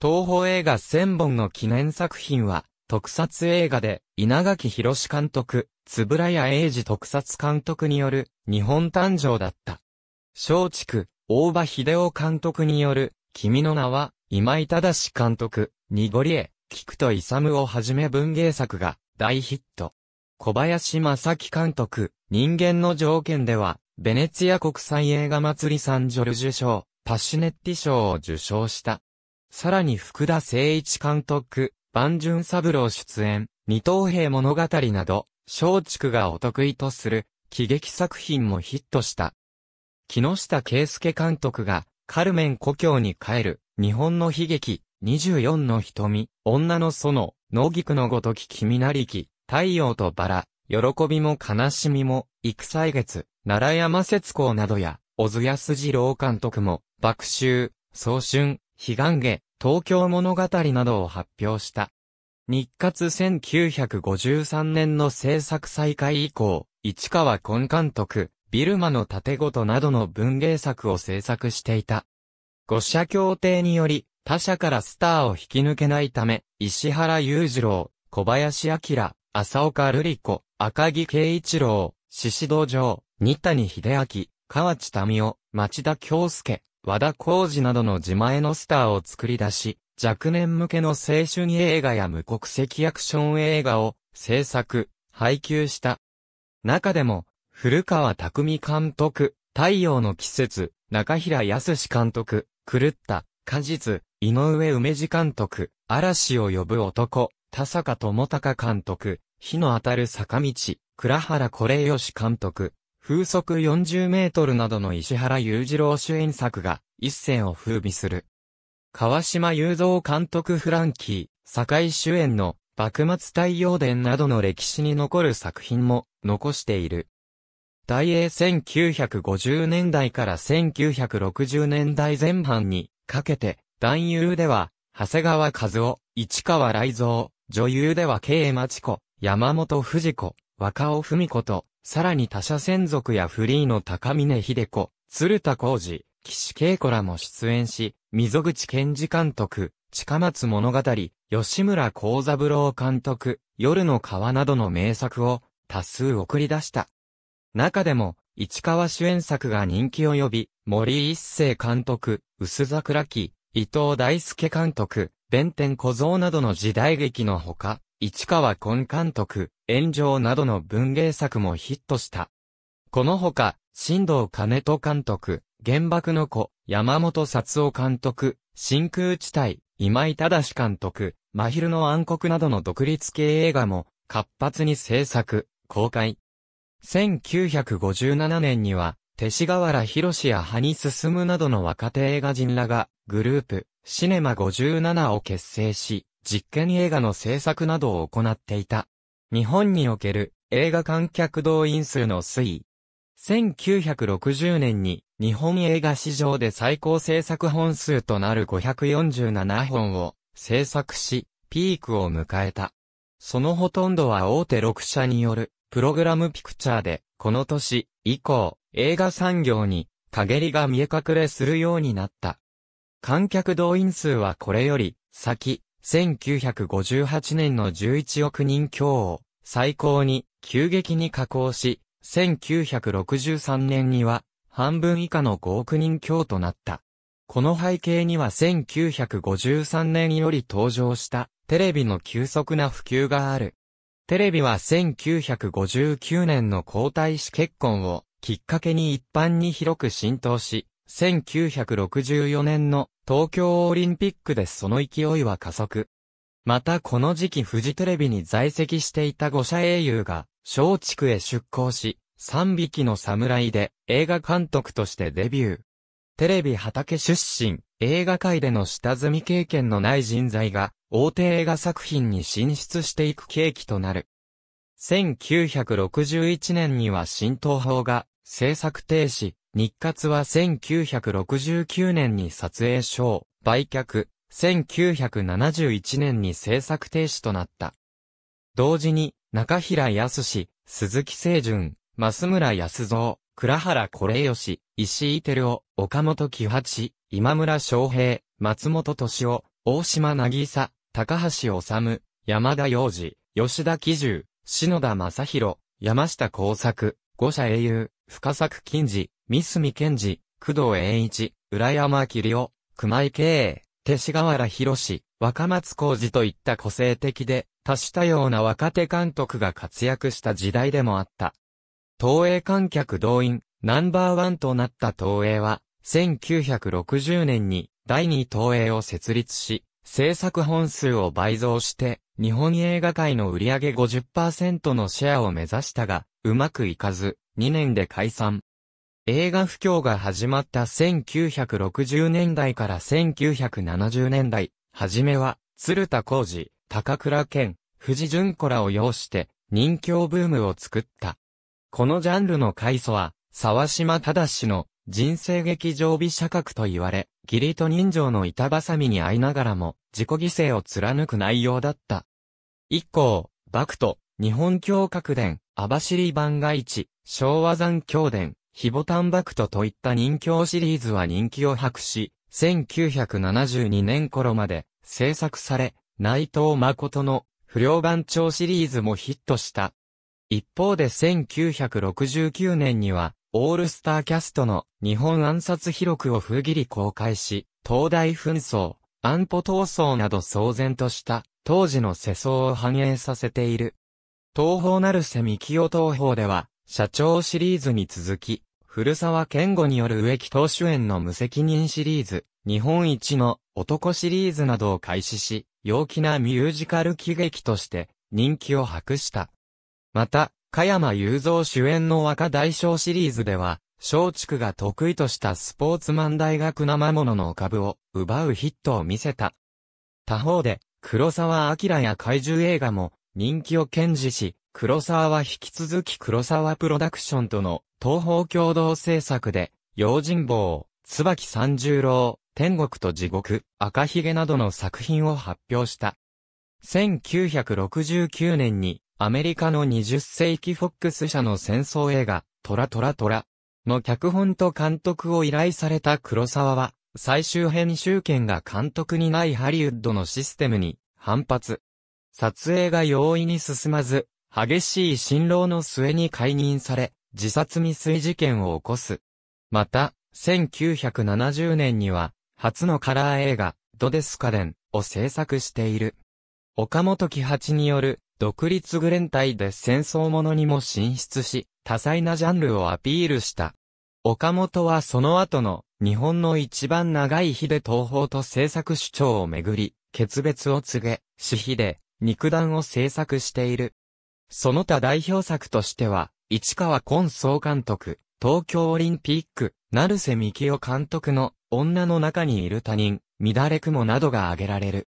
東宝映画千本の記念作品は、特撮映画で、稲垣博監督、円谷英二特撮監督による、日本誕生だった。松竹、大場秀夫監督による、君の名は、今井正監督、濁り絵、菊と勇をはじめ文芸作が大ヒット。小林正樹監督、人間の条件では、ベネツィア国際映画祭りサンジョルジュ賞、パッシュネッティ賞を受賞した。さらに福田誠一監督、万順三郎出演、二等兵物語など、松竹がお得意とする、喜劇作品もヒットした。木下圭介監督が、カルメン故郷に帰る、日本の悲劇、24の瞳、女の園、農菊のごとき君なりき、太陽とバラ、喜びも悲しみも、幾歳月、奈良山節光などや、小津安二郎監督も、爆臭、早春、悲願下、東京物語などを発表した。日活1953年の制作再開以降、市川根監督、ビルマの盾ごとなどの文芸作を制作していた。五社協定により、他者からスターを引き抜けないため、石原裕次郎、小林明、浅岡瑠璃子、赤木慶一郎、獅子道場、新谷秀明、河内民夫、町田京介、和田浩二などの自前のスターを作り出し、若年向けの青春映画や無国籍アクション映画を制作、配給した。中でも、古川匠監督、太陽の季節、中平康監督、狂った、果実、井上梅治監督、嵐を呼ぶ男、田坂智隆監督、火の当たる坂道、倉原これよし監督、風速40メートルなどの石原裕次郎主演作が一線を風靡する。川島雄三監督フランキー、堺主演の幕末太陽伝などの歴史に残る作品も残している。大英1950年代から1960年代前半にかけて男優では、長谷川和夫、市川雷蔵、女優では慶町子、山本藤子、若尾文子と、さらに他社専属やフリーの高峰秀子、鶴田浩二、岸恵子らも出演し、溝口健二監督、近松物語、吉村幸三郎監督、夜の川などの名作を多数送り出した。中でも、市川主演作が人気を呼び、森一世監督、薄桜木、伊藤大輔監督、弁天小僧などの時代劇のほか、市川根監督、炎上などの文芸作もヒットした。このほか、新藤兼人監督、原爆の子、山本札夫監督、真空地帯、今井正監督、真昼の暗黒などの独立系映画も活発に制作、公開。1957年には、勅使河原博士や葉に進むなどの若手映画人らがグループ、シネマ57を結成し、実験映画の制作などを行っていた。日本における映画観客動員数の推移。1960年に日本映画史上で最高制作本数となる547本を制作し、ピークを迎えた。そのほとんどは大手6社によるプログラムピクチャーで、この年以降、映画産業に陰りが見え隠れするようになった。観客動員数はこれより、先、1958年の11億人強を、最高に、急激に下降し、1963年には、半分以下の5億人強となった。この背景には1953年より登場したテレビの急速な普及がある。テレビは1959年の皇太子結婚をきっかけに一般に広く浸透し、1964年の東京オリンピックでその勢いは加速。またこの時期富士テレビに在籍していた五社英雄が、松竹へ出向し、三匹の侍で映画監督としてデビュー。テレビ畑出身、映画界での下積み経験のない人材が、大手映画作品に進出していく契機となる。1961年には新東宝が制作停止、日活は1969年に撮影賞、売却、1971年に制作停止となった。同時に、中平康氏、鈴木清純、増村康造、倉原これよ石井照夫、岡本喜八、今村昌平、松本敏夫、大島渚、高橋治、山田洋二、吉田喜重、篠田正宏、山下耕作、五社英雄、深作金次、三住健治、工藤栄一、浦山桐夫、熊井慶、手志河原博士、若松浩二といった個性的で、多種多様な若手監督が活躍した時代でもあった。東映観客動員、ナンバーワンとなった東映は、1960年に第2東映を設立し、制作本数を倍増して、日本映画界の売上50%のシェアを目指したが、うまくいかず、2年で解散。映画不況が始まった1960年代から1970年代、はじめは、鶴田浩二、高倉健、藤淳子らを擁して、人気ブームを作った。このジャンルの開祖は、沢島忠の人生劇場美社格と言われ、義理と人情の板挟みに会いながらも、自己犠牲を貫く内容だった。一行、幕と、日本教格伝、アバシリ番外地、昭和山教伝、タンバクトといった人形シリーズは人気を博し、1972年頃まで制作され、内藤誠の不良番長シリーズもヒットした。一方で1969年には、オールスターキャストの日本暗殺記録を封切り公開し、東大紛争、安保闘争など騒然とした当時の世相を反映させている。東方なるせみきよ東方では、社長シリーズに続き、古沢健吾による植木投手園の無責任シリーズ、日本一の男シリーズなどを開始し、陽気なミュージカル喜劇として人気を博した。また、加山雄三主演の若大将シリーズでは、松竹が得意としたスポーツマン大学生ものの株を奪うヒットを見せた。他方で、黒沢明や怪獣映画も人気を堅持し、黒沢は引き続き黒沢プロダクションとの東方共同制作で、用心棒、椿三十郎、天国と地獄、赤ひげなどの作品を発表した。1969年にアメリカの20世紀フォックス社の戦争映画、トラトラトラの脚本と監督を依頼された黒沢は、最終編集権が監督にないハリウッドのシステムに反発。撮影が容易に進まず、激しい辛労の末に解任され、自殺未遂事件を起こす。また、1970年には、初のカラー映画、ドデスカデンを制作している。岡本喜八による、独立グレン隊で戦争ものにも進出し、多彩なジャンルをアピールした。岡本はその後の、日本の一番長い日で東宝と制作主張をめぐり、決別を告げ、死費で、肉弾を制作している。その他代表作としては、市川昆総監督、東京オリンピック、成瀬希夫監督の、女の中にいる他人、乱れ雲などが挙げられる。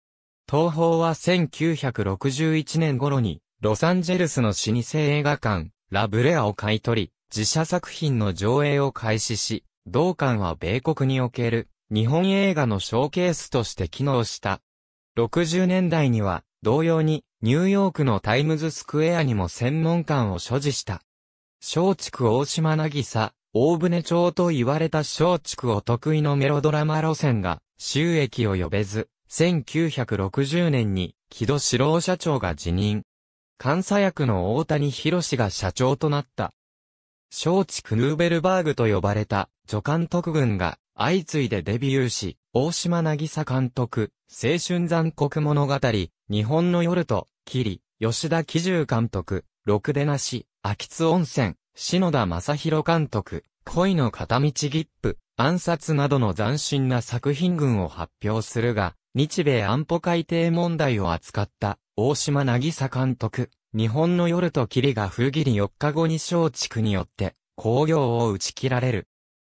東宝は1961年頃に、ロサンゼルスの老舗映画館、ラブレアを買い取り、自社作品の上映を開始し、同館は米国における日本映画のショーケースとして機能した。60年代には同様に、ニューヨークのタイムズスクエアにも専門館を所持した。松竹大島渚、大船町と言われた松竹お得意のメロドラマ路線が収益を呼べず、1960年に木戸志郎社長が辞任。監査役の大谷博士が社長となった。松竹ヌーベルバーグと呼ばれた助監督軍が相次いでデビューし、大島渚監督、青春残酷物語、日本の夜と、霧、吉田喜重監督、ろくでなし、秋津温泉、篠田正宏監督、恋の片道切符、暗殺などの斬新な作品群を発表するが、日米安保改定問題を扱った大島渚監督、日本の夜と霧が封切り4日後に松竹によって、工業を打ち切られる。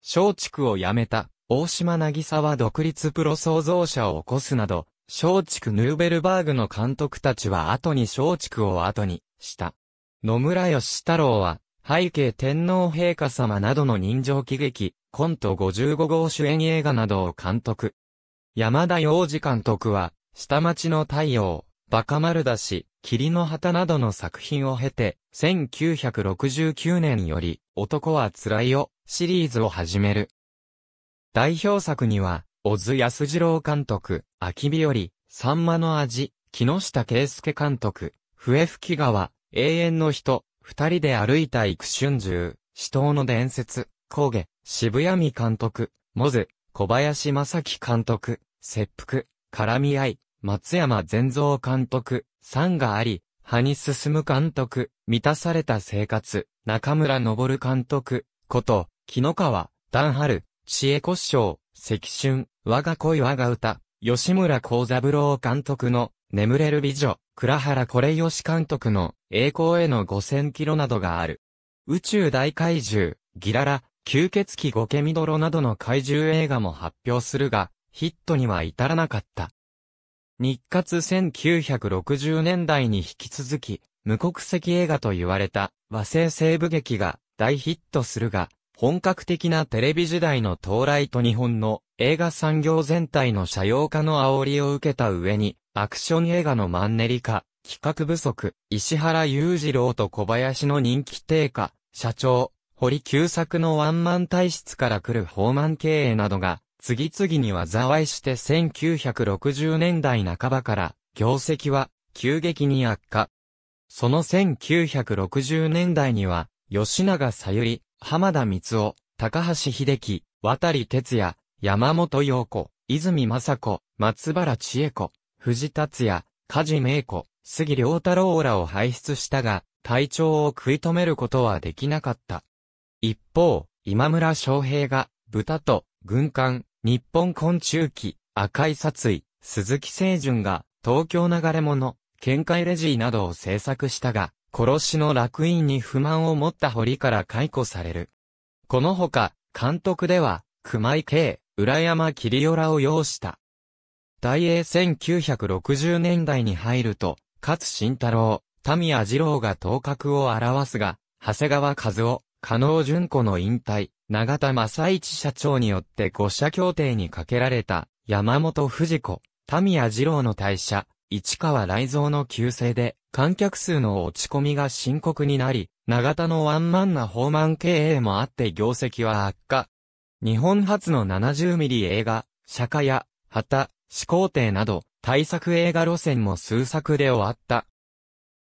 松竹を辞めた大島渚は独立プロ創造者を起こすなど、松竹ヌーベルバーグの監督たちは後に松竹を後にした。野村義太郎は、背景天皇陛下様などの人情喜劇、コント55号主演映画などを監督。山田洋次監督は、下町の太陽、バカ丸だし、霧の旗などの作品を経て、1969年より、男は辛いよ、シリーズを始める。代表作には、小津安二郎監督、秋日和、さんの味、木下圭介監督、笛吹川、永遠の人、二人で歩いた幾春秋、死闘の伝説、高下、渋谷美監督、モズ、小林正樹監督、切腹、絡み合い、松山善造監督、三があり、葉に進む監督、満たされた生活、中村昇監督、こと、木の川、段春、知恵骨章、赤春、我が恋我が歌、吉村幸三郎監督の、眠れる美女、倉原これ吉監督の、栄光への五千キロなどがある。宇宙大怪獣、ギララ、吸血鬼ゴケミドロなどの怪獣映画も発表するが、ヒットには至らなかった。日活1960年代に引き続き、無国籍映画と言われた和製西部劇が大ヒットするが、本格的なテレビ時代の到来と日本の映画産業全体の社用化の煽りを受けた上に、アクション映画のマンネリ化、企画不足、石原裕次郎と小林の人気低下、社長、堀久作のワンマン体質から来る放満経営などが、次々に災ざわいして1960年代半ばから、業績は急激に悪化。その1960年代には、吉永さゆり、浜田光夫、高橋秀樹、渡哲也、山本陽子、泉雅子、松原千恵子、藤達也、梶明子、杉良太郎らを輩出したが、体調を食い止めることはできなかった。一方、今村昌平が、豚と、軍艦、日本昆虫記、赤い殺意、鈴木清純が、東京流れ物、見解レジーなどを制作したが、殺しの楽院に不満を持った堀から解雇される。このほか、監督では、熊井慶、浦山桐リを擁した。大英1960年代に入ると、勝慎太郎、民谷二郎が頭角を表すが、長谷川和夫、加納淳子の引退、永田正一社長によって五社協定にかけられた、山本富士子、民谷二郎の退社、市川雷蔵の旧姓で、観客数の落ち込みが深刻になり、長田のワンマンな放問経営もあって業績は悪化。日本初の70ミリ映画、釈迦や、旗、始皇帝など、大作映画路線も数作で終わった。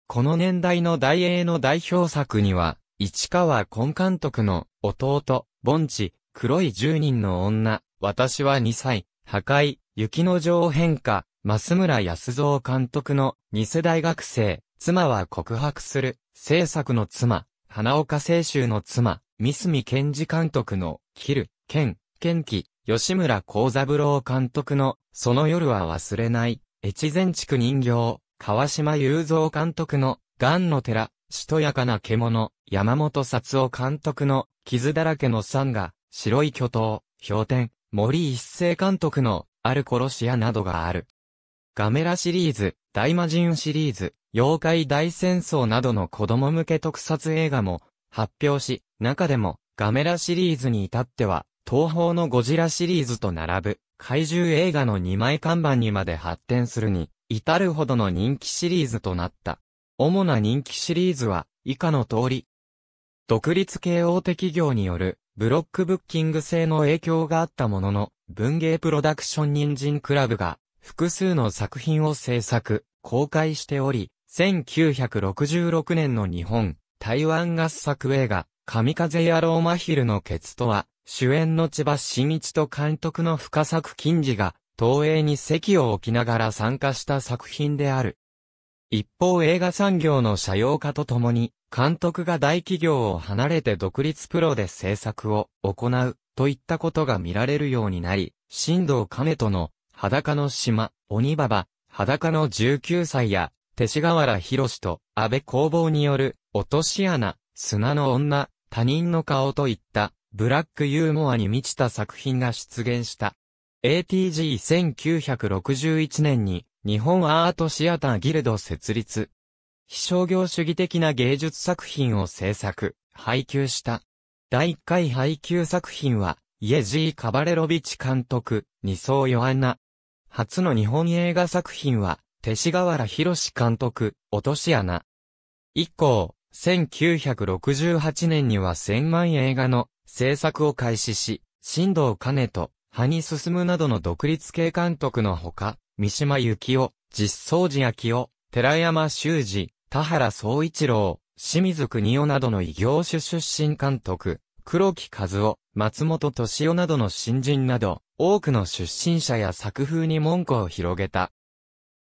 この年代の大映の代表作には、市川根監督の、弟、盆地、黒い十人の女、私は2歳、破壊、雪の上変化、増村康三監督の二世大学生、妻は告白する、制作の妻、花岡清州の妻、三住健二監督の、キル、ケンキ、吉村幸三郎監督の、その夜は忘れない、越前地区人形、川島雄三監督の、癌の寺、しとやかな獣、山本幸夫監督の、傷だらけの山が、白い巨頭、氷点、森一世監督の、ある殺し屋などがある。ガメラシリーズ、大魔人シリーズ、妖怪大戦争などの子供向け特撮映画も発表し、中でもガメラシリーズに至っては、東方のゴジラシリーズと並ぶ怪獣映画の2枚看板にまで発展するに、至るほどの人気シリーズとなった。主な人気シリーズは、以下の通り。独立系大手企業による、ブロックブッキング制の影響があったものの、文芸プロダクション人参クラブが、複数の作品を制作、公開しており、1966年の日本、台湾合作映画、神風やローマヒルのケツとは、主演の千葉真一と監督の深作金次が、東映に席を置きながら参加した作品である。一方映画産業の社用化とともに、監督が大企業を離れて独立プロで制作を行う、といったことが見られるようになり、新藤亀との裸の島、鬼馬場、裸の19歳や、勅使河原博と安倍工房による、落とし穴、砂の女、他人の顔といった、ブラックユーモアに満ちた作品が出現した。ATG1961 年に、日本アートシアターギルド設立。非商業主義的な芸術作品を制作、配給した。第1回配給作品は、イエジー・カバレロビチ監督、ニソー・ヨアンナ、初の日本映画作品は、勅使河原博監督、落とし穴。以降、1968年には千万映画の制作を開始し、新藤兼と、羽に進などの独立系監督のほか、三島幸紀夫、実相寺明夫、寺山修司、田原総一郎、清水国夫などの異業種出身監督、黒木和夫、松本敏夫などの新人など、多くの出身者や作風に門戸を広げた。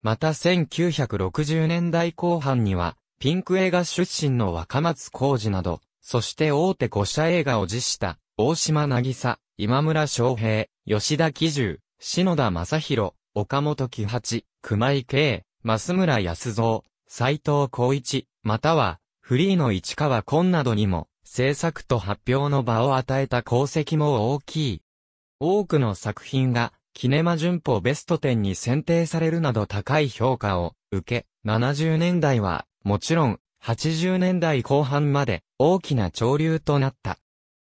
また1960年代後半には、ピンク映画出身の若松浩二など、そして大手5社映画を辞した、大島渚、今村昌平、吉田喜重、篠田正宏、岡本喜八、熊井慶、増村康造、斎藤浩一、または、フリーの市川紺などにも、制作と発表の場を与えた功績も大きい。多くの作品が、キネマ旬報ベスト10に選定されるなど高い評価を受け、70年代は、もちろん、80年代後半まで大きな潮流となった。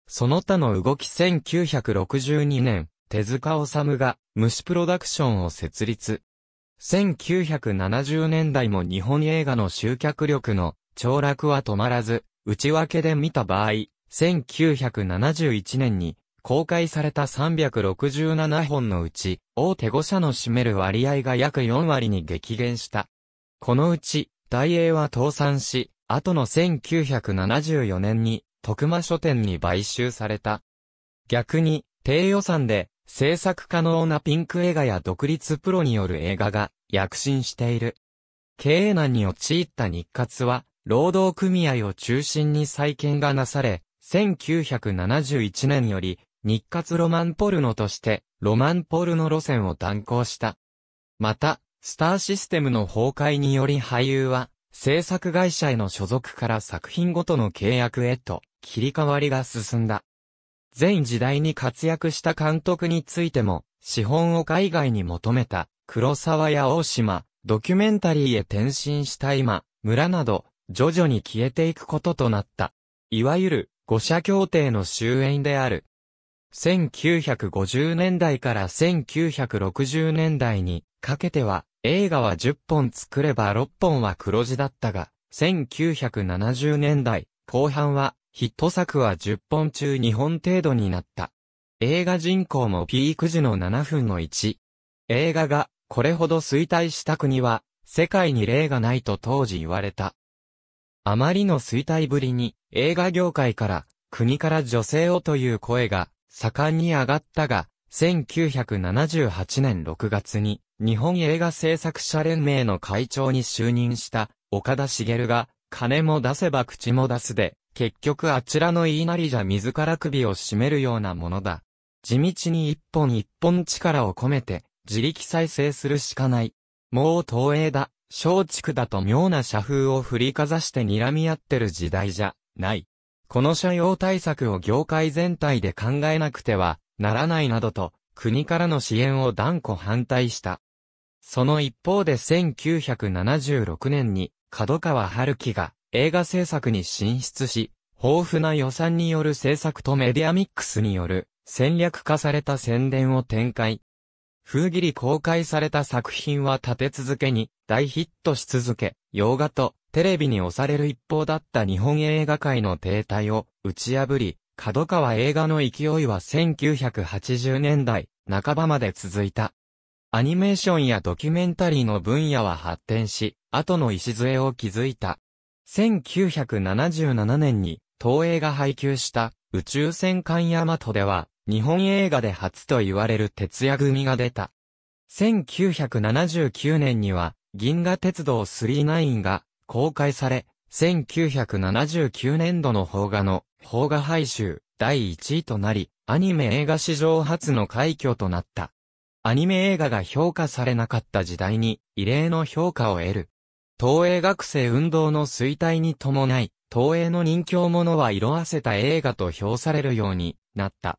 その他の動き1962年、手塚治虫が虫プロダクションを設立。1970年代も日本映画の集客力の凋落は止まらず、内訳で見た場合、1971年に公開された367本のうち、大手5社の占める割合が約4割に激減した。このうち、大英は倒産し、後の1974年に、徳間書店に買収された。逆に、低予算で、制作可能なピンク映画や独立プロによる映画が、躍進している。経営難に陥った日活は、労働組合を中心に再建がなされ、1971年より日活ロマンポルノとして、ロマンポルノ路線を断行した。また、スターシステムの崩壊により俳優は、制作会社への所属から作品ごとの契約へと、切り替わりが進んだ。全時代に活躍した監督についても、資本を海外に求めた、黒沢や大島、ドキュメンタリーへ転身した今、村など、徐々に消えていくこととなった。いわゆる、五社協定の終焉である、1950年代から1960年代にかけては映画は10本作れば6本は黒字だったが、1970年代後半はヒット作は10本中2本程度になった。映画人口もピーク時の7分の1。映画がこれほど衰退した国は世界に例がないと当時言われた。あまりの衰退ぶりに映画業界から国から女性をという声が盛んに上がったが、1978年6月に、日本映画制作者連盟の会長に就任した、岡田茂が、金も出せば口も出すで、結局あちらの言いなりじゃ自ら首を絞めるようなものだ。地道に一本一本力を込めて、自力再生するしかない。もう東映だ、松竹だと妙な社風を振りかざして睨み合ってる時代じゃ、ない。この社用対策を業界全体で考えなくてはならないなどと、国からの支援を断固反対した。その一方で1976年に、角川春樹が映画制作に進出し、豊富な予算による制作とメディアミックスによる戦略化された宣伝を展開。風切り公開された作品は立て続けに大ヒットし続け、洋画とテレビに押される一方だった日本映画界の停滞を打ち破り、角川映画の勢いは1980年代半ばまで続いた。アニメーションやドキュメンタリーの分野は発展し、後の礎を築いた。1977年に東映が配給した宇宙戦艦ヤマトでは、日本映画で初と言われる徹夜組が出た。1979年には、銀河鉄道39が公開され、1979年度の邦画の邦画配集第1位となり、アニメ映画史上初の快挙となった。アニメ映画が評価されなかった時代に異例の評価を得る。東映学生運動の衰退に伴い、東映の人気者は色あせた映画と評されるようになった。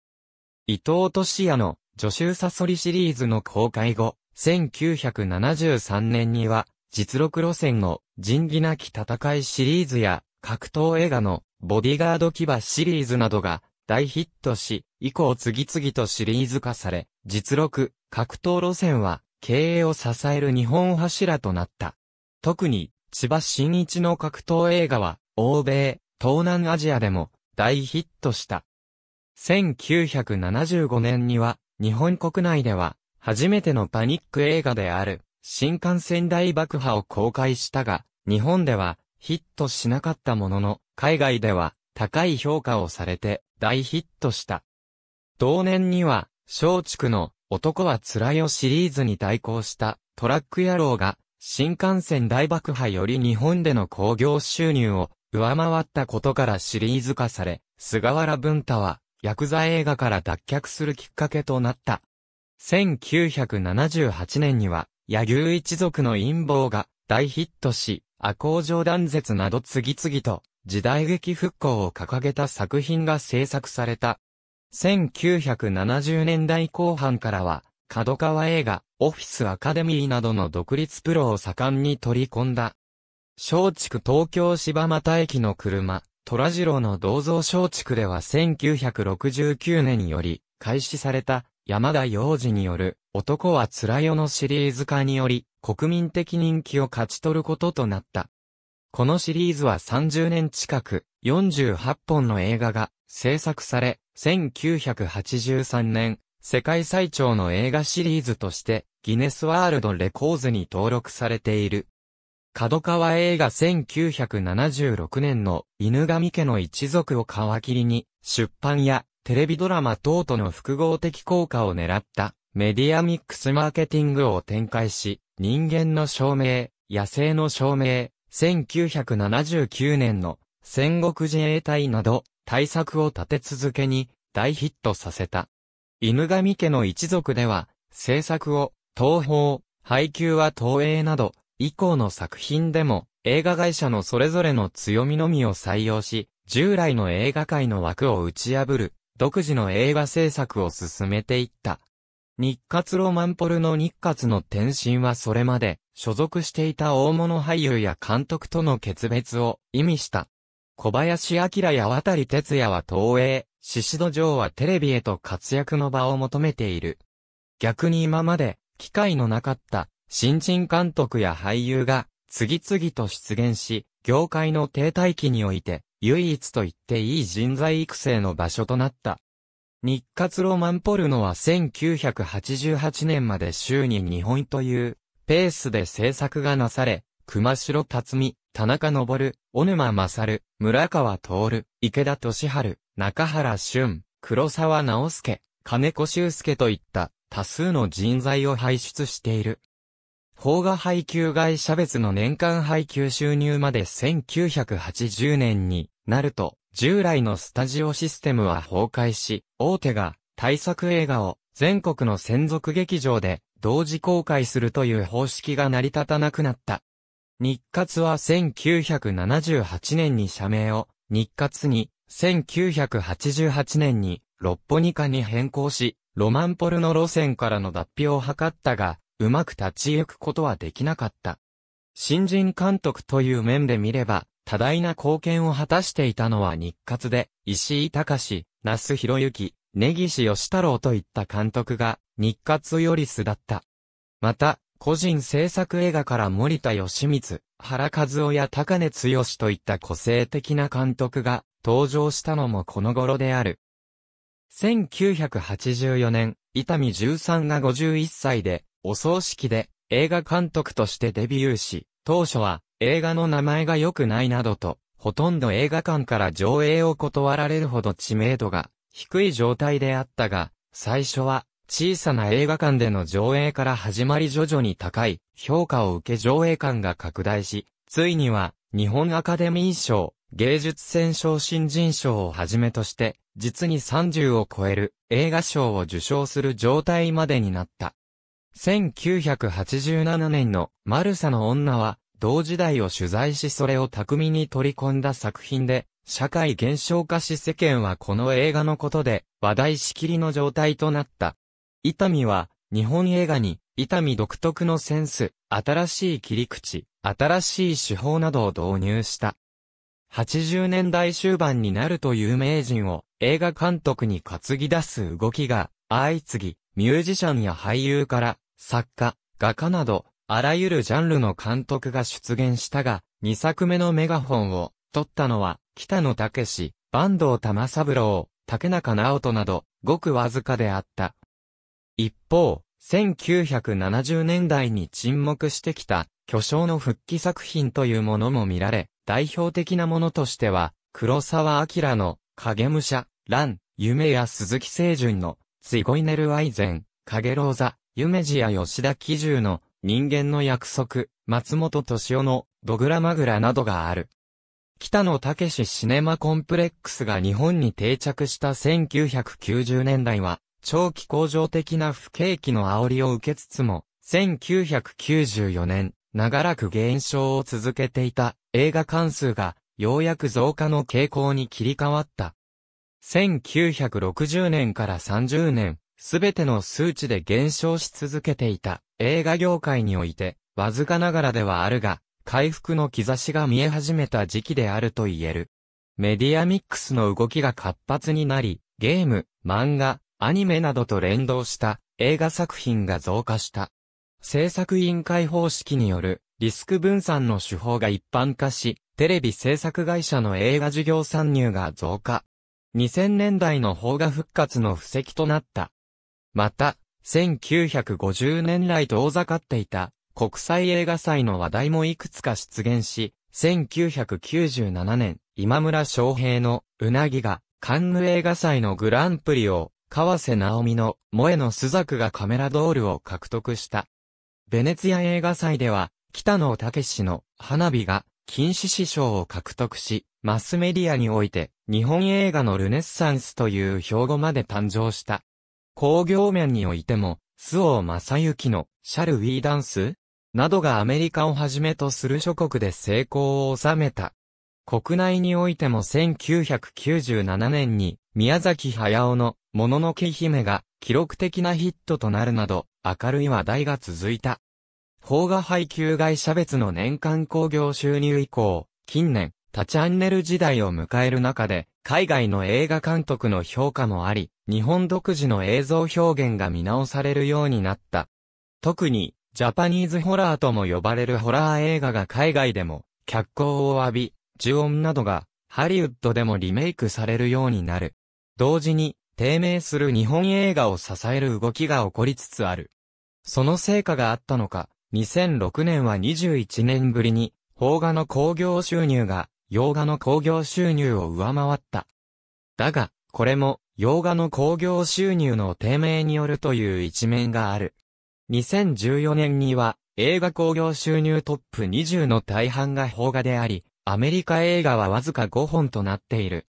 伊藤俊也の助手サソリシリーズの公開後、1973年には実録路線の仁義なき戦いシリーズや格闘映画のボディガード牙シリーズなどが大ヒットし、以降次々とシリーズ化され、実録、格闘路線は経営を支える日本柱となった。特に、千葉真一の格闘映画は、欧米、東南アジアでも大ヒットした。1975年には、日本国内では、初めてのパニック映画である、新幹線大爆破を公開したが、日本ではヒットしなかったものの、海外では高い評価をされて大ヒットした。同年には、松竹の男は辛いよシリーズに対抗したトラック野郎が新幹線大爆破より日本での興行収入を上回ったことからシリーズ化され、菅原文太はヤクザ映画から脱却するきっかけとなった。1978年には柳生一族の陰謀が大ヒットし、赤穂城断絶など次々と時代劇復興を掲げた作品が制作された。1970年代後半からは、角川映画、オフィスアカデミーなどの独立プロを盛んに取り込んだ。松竹東京柴又駅の車、虎次郎の銅像松竹では1969年により開始された山田洋次による、男は辛いよのシリーズ化により、国民的人気を勝ち取ることとなった。このシリーズは30年近く、48本の映画が制作され、1983年、世界最長の映画シリーズとして、ギネスワールドレコーズに登録されている。角川映画1976年の犬神家の一族を皮切りに、出版やテレビドラマ等との複合的効果を狙ったメディアミックスマーケティングを展開し、人間の証明、野生の証明、1979年の戦国自衛隊など対策を立て続けに大ヒットさせた。犬神家の一族では、制作を、東宝、配給は東映など、以降の作品でも、映画会社のそれぞれの強みのみを採用し、従来の映画界の枠を打ち破る、独自の映画制作を進めていった。日活ロマンポルの日活の転身はそれまで所属していた大物俳優や監督との決別を意味した。小林明や渡哲也は東映、宍戸城はテレビへと活躍の場を求めている。逆に今まで機会のなかった新人監督や俳優が次々と出現し、業界の停滞期において唯一と言っていい人材育成の場所となった。日活ロマンポルノは1988年まで週に2本というペースで制作がなされ、熊代辰巳、田中昇、小沼勝、村川徹、池田敏春、中原俊、黒沢直介、金子修介といった多数の人材を輩出している。邦画配給会社別の年間配給収入まで1980年になると、従来のスタジオシステムは崩壊し、大手が対策映画を全国の専属劇場で同時公開するという方式が成り立たなくなった。日活は1978年に社名を日活に、1988年にロッポニカに変更し、ロマンポルの路線からの脱皮を図ったが、うまく立ち行くことはできなかった。新人監督という面で見れば、多大な貢献を果たしていたのは日活で、石井隆、那須博之、根岸義太郎といった監督が、日活より巣だった。また、個人制作映画から森田義光、原和夫や高根剛といった個性的な監督が登場したのもこの頃である。1984年、伊丹十三が51歳で、お葬式で映画監督としてデビューし、当初は映画の名前が良くないなどと、ほとんど映画館から上映を断られるほど知名度が低い状態であったが、最初は小さな映画館での上映から始まり徐々に高い評価を受け上映館が拡大し、ついには日本アカデミー賞、芸術戦賞新人賞をはじめとして、実に30を超える映画賞を受賞する状態までになった。1987年のマルサの女は同時代を取材しそれを巧みに取り込んだ作品で、社会現象化し世間はこの映画のことで話題しきりの状態となった。伊丹は日本映画に伊丹独特のセンス、新しい切り口、新しい手法などを導入した。80年代終盤になると有名人を映画監督に担ぎ出す動きが相次ぎ、ミュージシャンや俳優から作家、画家などあらゆるジャンルの監督が出現したが、2作目のメガホンを、取ったのは、北野武坂東玉三郎、竹中直人など、ごくわずかであった。一方、1970年代に沈黙してきた、巨匠の復帰作品というものも見られ、代表的なものとしては、黒沢明の、影武者、蘭、夢や鈴木清純の、ツイゴイネルアイゼン、影ローザ、夢路や吉田喜重の、人間の約束、松本敏夫のドグラマグラなどがある。北野武シネマコンプレックスが日本に定着した1990年代は、長期向上的な不景気の煽りを受けつつも、1994年、長らく減少を続けていた映画関数が、ようやく増加の傾向に切り替わった。1960年から30年、すべての数値で減少し続けていた映画業界において、わずかながらではあるが、回復の兆しが見え始めた時期であると言える。メディアミックスの動きが活発になり、ゲーム、漫画、アニメなどと連動した映画作品が増加した。制作委員会方式によるリスク分散の手法が一般化し、テレビ制作会社の映画事業参入が増加。2000年代の邦画復活の布石となったまた、1950年来遠ざかっていた国際映画祭の話題もいくつか出現し、1997年、今村翔平のうなぎがカンヌ映画祭のグランプリを、河瀬直美の萌えのザクがカメラドールを獲得した。ベネツィア映画祭では、北野武の花火が金獅子賞を獲得し、マスメディアにおいて日本映画のルネッサンスという標語まで誕生した。工業面においても、マサ正幸のシャルウィーダンスなどがアメリカをはじめとする諸国で成功を収めた。国内においても1997年に宮崎駿のもののけ姫が記録的なヒットとなるなど明るい話題が続いた。邦画配給会社別の年間工業収入以降、近年多チャンネル時代を迎える中で、海外の映画監督の評価もあり、日本独自の映像表現が見直されるようになった。特に、ジャパニーズホラーとも呼ばれるホラー映画が海外でも、脚光を浴び、呪音などが、ハリウッドでもリメイクされるようになる。同時に、低迷する日本映画を支える動きが起こりつつある。その成果があったのか、2006年は21年ぶりに、邦画の興行収入が洋画の興行収入を上回った。だが、これも、洋画の興行収入の低迷によるという一面がある。2014年には、映画興行収入トップ20の大半が邦画であり、アメリカ映画はわずか5本となっている。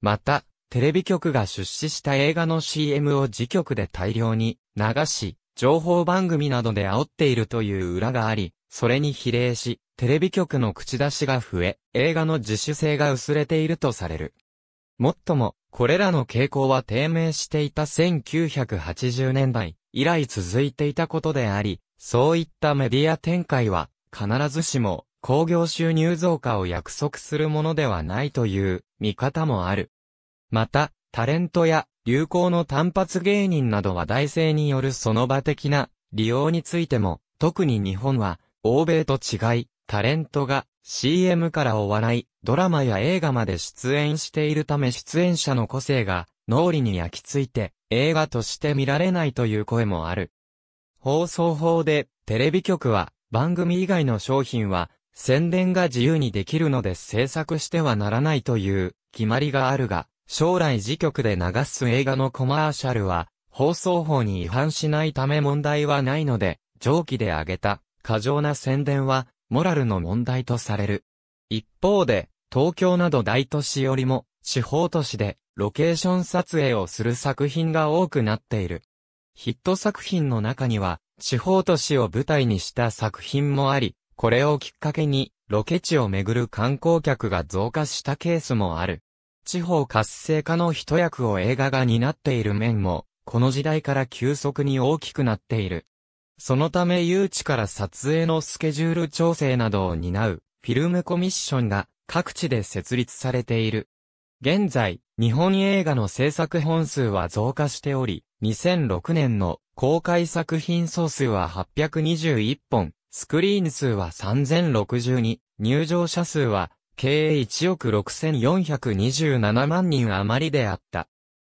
また、テレビ局が出資した映画の CM を自局で大量に流し、情報番組などで煽っているという裏があり、それに比例し、テレビ局の口出しが増え、映画の自主性が薄れているとされる。もっとも、これらの傾向は低迷していた1980年代以来続いていたことであり、そういったメディア展開は、必ずしも、工業収入増加を約束するものではないという見方もある。また、タレントや流行の単発芸人などは大勢によるその場的な利用についても、特に日本は欧米と違い、タレントが CM からお笑い、ドラマや映画まで出演しているため出演者の個性が脳裏に焼き付いて映画として見られないという声もある。放送法でテレビ局は番組以外の商品は宣伝が自由にできるので制作してはならないという決まりがあるが、将来自局で流す映画のコマーシャルは放送法に違反しないため問題はないので上記で挙げた。過剰な宣伝は、モラルの問題とされる。一方で、東京など大都市よりも、地方都市で、ロケーション撮影をする作品が多くなっている。ヒット作品の中には、地方都市を舞台にした作品もあり、これをきっかけに、ロケ地をめぐる観光客が増加したケースもある。地方活性化の一役を映画が担っている面も、この時代から急速に大きくなっている。そのため誘致から撮影のスケジュール調整などを担うフィルムコミッションが各地で設立されている。現在、日本映画の制作本数は増加しており、2006年の公開作品総数は821本、スクリーン数は3062、入場者数は計1億6427万人余りであった。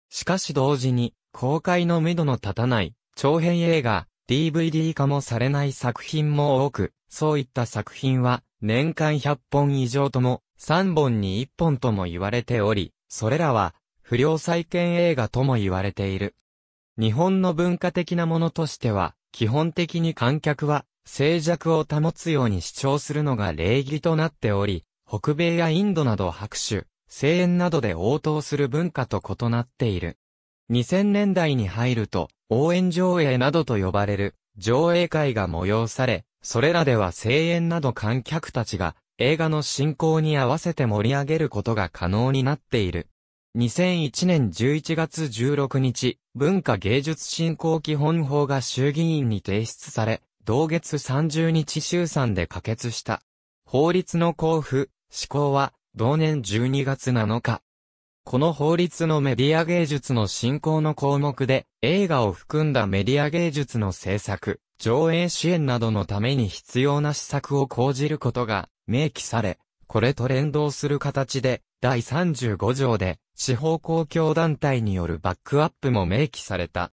しかし同時に、公開の目処の立たない、長編映画、DVD 化もされない作品も多く、そういった作品は年間100本以上とも3本に1本とも言われており、それらは不良再建映画とも言われている。日本の文化的なものとしては、基本的に観客は静寂を保つように主張するのが礼儀となっており、北米やインドなど拍手、声援などで応答する文化と異なっている。2000年代に入ると、応援上映などと呼ばれる上映会が催され、それらでは声援など観客たちが映画の進行に合わせて盛り上げることが可能になっている。2001年11月16日、文化芸術振興基本法が衆議院に提出され、同月30日衆参で可決した。法律の交付、施行は、同年12月7日、この法律のメディア芸術の振興の項目で、映画を含んだメディア芸術の制作、上映支援などのために必要な施策を講じることが明記され、これと連動する形で、第35条で、地方公共団体によるバックアップも明記された。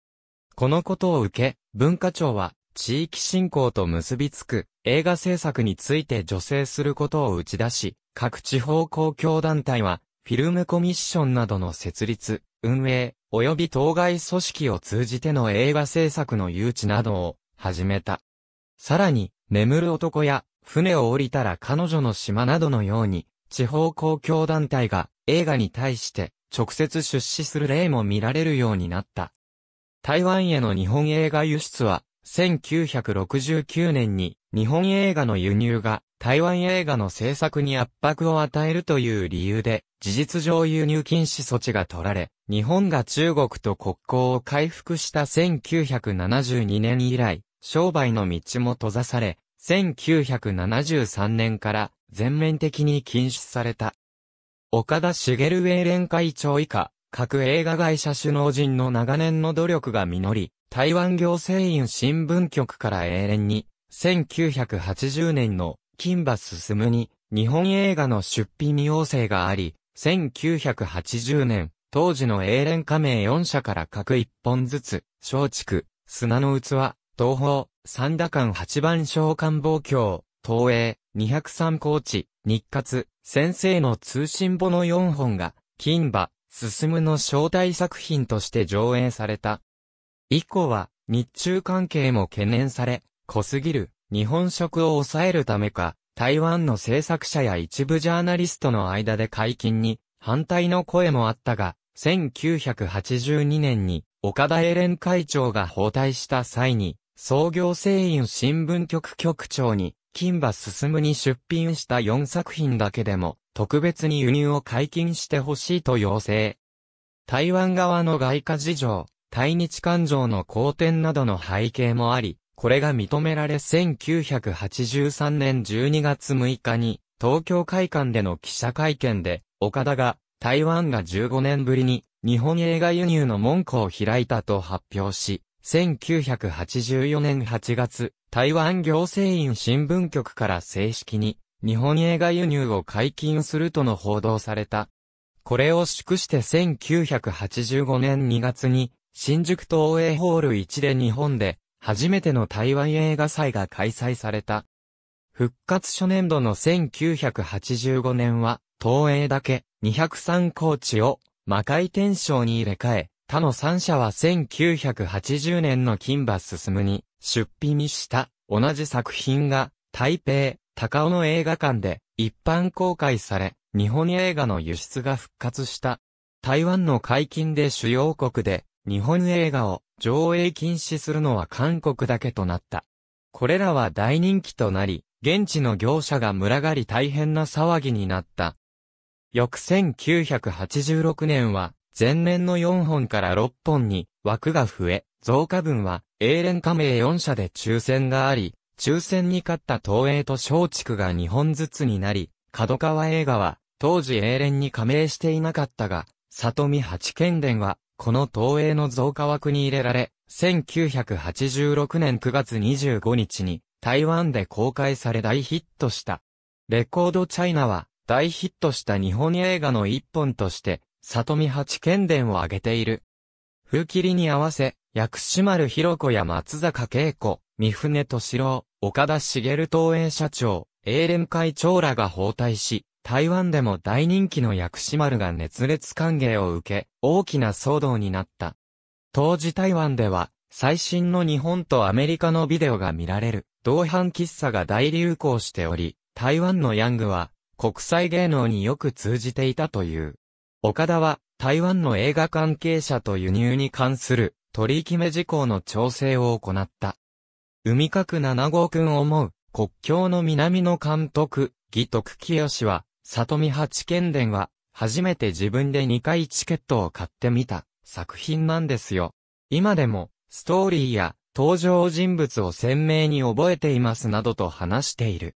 このことを受け、文化庁は、地域振興と結びつく映画制作について助成することを打ち出し、各地方公共団体はフィルムコミッションなどの設立、運営、及び当該組織を通じての映画制作の誘致などを始めた。さらに、眠る男や、船を降りたら彼女の島などのように、地方公共団体が映画に対して直接出資する例も見られるようになった。台湾への日本映画輸出は、1969年に日本映画の輸入が台湾映画の制作に圧迫を与えるという理由で、事実上輸入禁止措置が取られ、日本が中国と国交を回復した1972年以来、商売の道も閉ざされ、1973年から全面的に禁止された。岡田茂英連会長以下、各映画会社首脳陣の長年の努力が実り、台湾行政院新聞局から英連に、1980年の金馬進に日本映画の出品要請があり、1980年、当時の英連加盟4社から各1本ずつ、松竹、砂の器、東宝、三田館八番小官房郷、東映、203高知、日活、先生の通信簿の4本が、金馬、進むの招待作品として上映された。以降は、日中関係も懸念され、濃すぎる日本食を抑えるためか、台湾の制作者や一部ジャーナリストの間で解禁に反対の声もあったが、1982年に岡田エレン会長が包帯した際に、創業製院新聞局局長に、金馬進に出品した4作品だけでも、特別に輸入を解禁してほしいと要請。台湾側の外貨事情、対日感情の好転などの背景もあり、これが認められ1983年12月6日に、東京会館での記者会見で、岡田が、台湾が15年ぶりに、日本映画輸入の門戸を開いたと発表し、1984年8月、台湾行政院新聞局から正式に、日本映画輸入を解禁するとの報道された。これを祝して1985年2月に、新宿東映ホール1で日本で初めての台湾映画祭が開催された。復活初年度の1985年は、東映だけ203高地を魔界天章に入れ替え、他の3社は1980年の金馬進むに出品した同じ作品が台北、高尾の映画館で一般公開され、日本映画の輸出が復活した。台湾の解禁で主要国で日本映画を上映禁止するのは韓国だけとなった。これらは大人気となり、現地の業者が群がり大変な騒ぎになった。翌1986年は、前年の4本から6本に枠が増え、増加分は、英連加盟4社で抽選があり、抽選に勝った東映と松竹が2本ずつになり、角川映画は、当時英連に加盟していなかったが、里見八剣伝は、この東映の増加枠に入れられ、1986年9月25日に台湾で公開され大ヒットした。レコードチャイナは大ヒットした日本映画の一本として、里見八賢伝を挙げている。風切りに合わせ、薬師丸ひ子や松坂恵子、三船敏郎、岡田茂東映社長、英連会長らが包帯し、台湾でも大人気の薬師丸が熱烈歓迎を受け、大きな騒動になった。当時台湾では、最新の日本とアメリカのビデオが見られる、同伴喫茶が大流行しており、台湾のヤングは、国際芸能によく通じていたという。岡田は、台湾の映画関係者と輸入に関する、取り決め事項の調整を行った。海角7号くん思う、国境の南の監督、義徳清は、里見八犬伝は、初めて自分で2回チケットを買ってみた作品なんですよ。今でも、ストーリーや登場人物を鮮明に覚えていますなどと話している。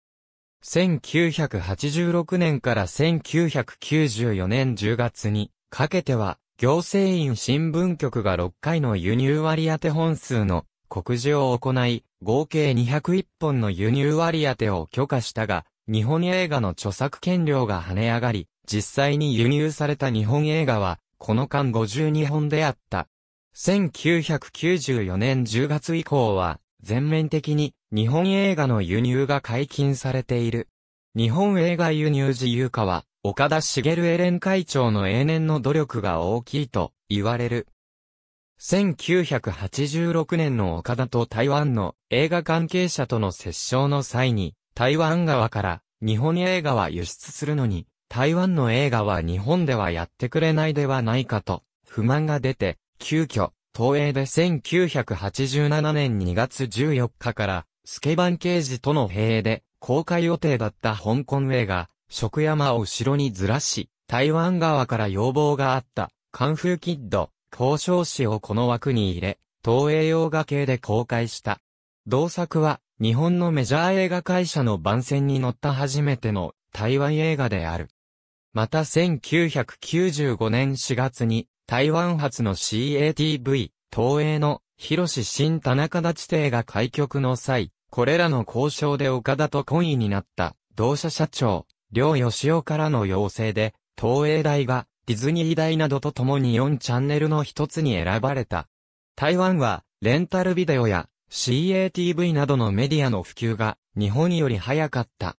1986年から1994年10月にかけては、行政院新聞局が6回の輸入割当本数の告示を行い、合計201本の輸入割当を許可したが、日本映画の著作権料が跳ね上がり、実際に輸入された日本映画は、この間52本であった。1994年10月以降は、全面的に日本映画の輸入が解禁されている。日本映画輸入自由化は、岡田茂エレン会長の永年の努力が大きいと言われる。1986年の岡田と台湾の映画関係者との折衝の際に、台湾側から日本映画は輸出するのに、台湾の映画は日本ではやってくれないではないかと、不満が出て、急遽、東映で1987年2月14日から、スケバン刑事との閉営で、公開予定だった香港映画、食山を後ろにずらし、台湾側から要望があった、カンフーキッド、交渉士をこの枠に入れ、東映洋画系で公開した。同作は、日本のメジャー映画会社の番宣に乗った初めての台湾映画である。また1995年4月に台湾発の CATV、東映の広志新田中立邸が開局の際、これらの交渉で岡田と懇意になった同社社長、両吉尾からの要請で、東映大がディズニー大などと共に4チャンネルの一つに選ばれた。台湾はレンタルビデオや CATV などのメディアの普及が日本より早かった。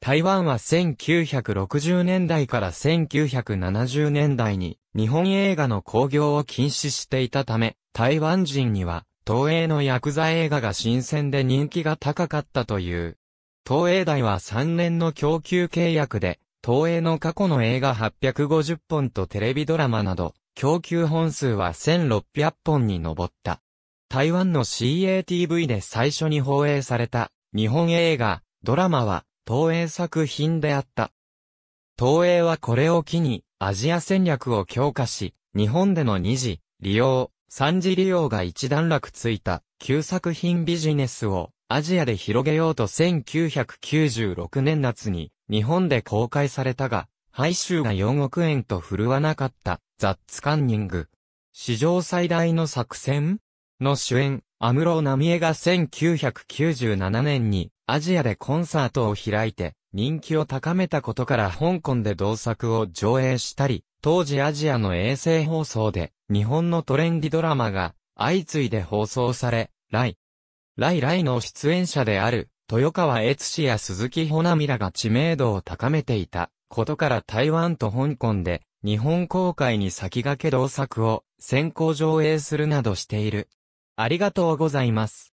台湾は1960年代から1970年代に日本映画の興行を禁止していたため、台湾人には東映のヤクザ映画が新鮮で人気が高かったという。東映台は3年の供給契約で、東映の過去の映画850本とテレビドラマなど、供給本数は1600本に上った。台湾の CATV で最初に放映された日本映画、ドラマは東映作品であった。東映はこれを機にアジア戦略を強化し、日本での二次、利用、三次利用が一段落ついた旧作品ビジネスをアジアで広げようと1996年夏に日本で公開されたが、配収が4億円と振るわなかったザッツカンニング。史上最大の作戦の主演、安室奈美恵が1997年にアジアでコンサートを開いて人気を高めたことから香港で同作を上映したり、当時アジアの衛星放送で日本のトレンディドラマが相次いで放送され、ライライの出演者である豊川悦史や鈴木穂なみらが知名度を高めていたことから台湾と香港で日本公開に先駆け同作を先行上映するなどしている。ありがとうございます。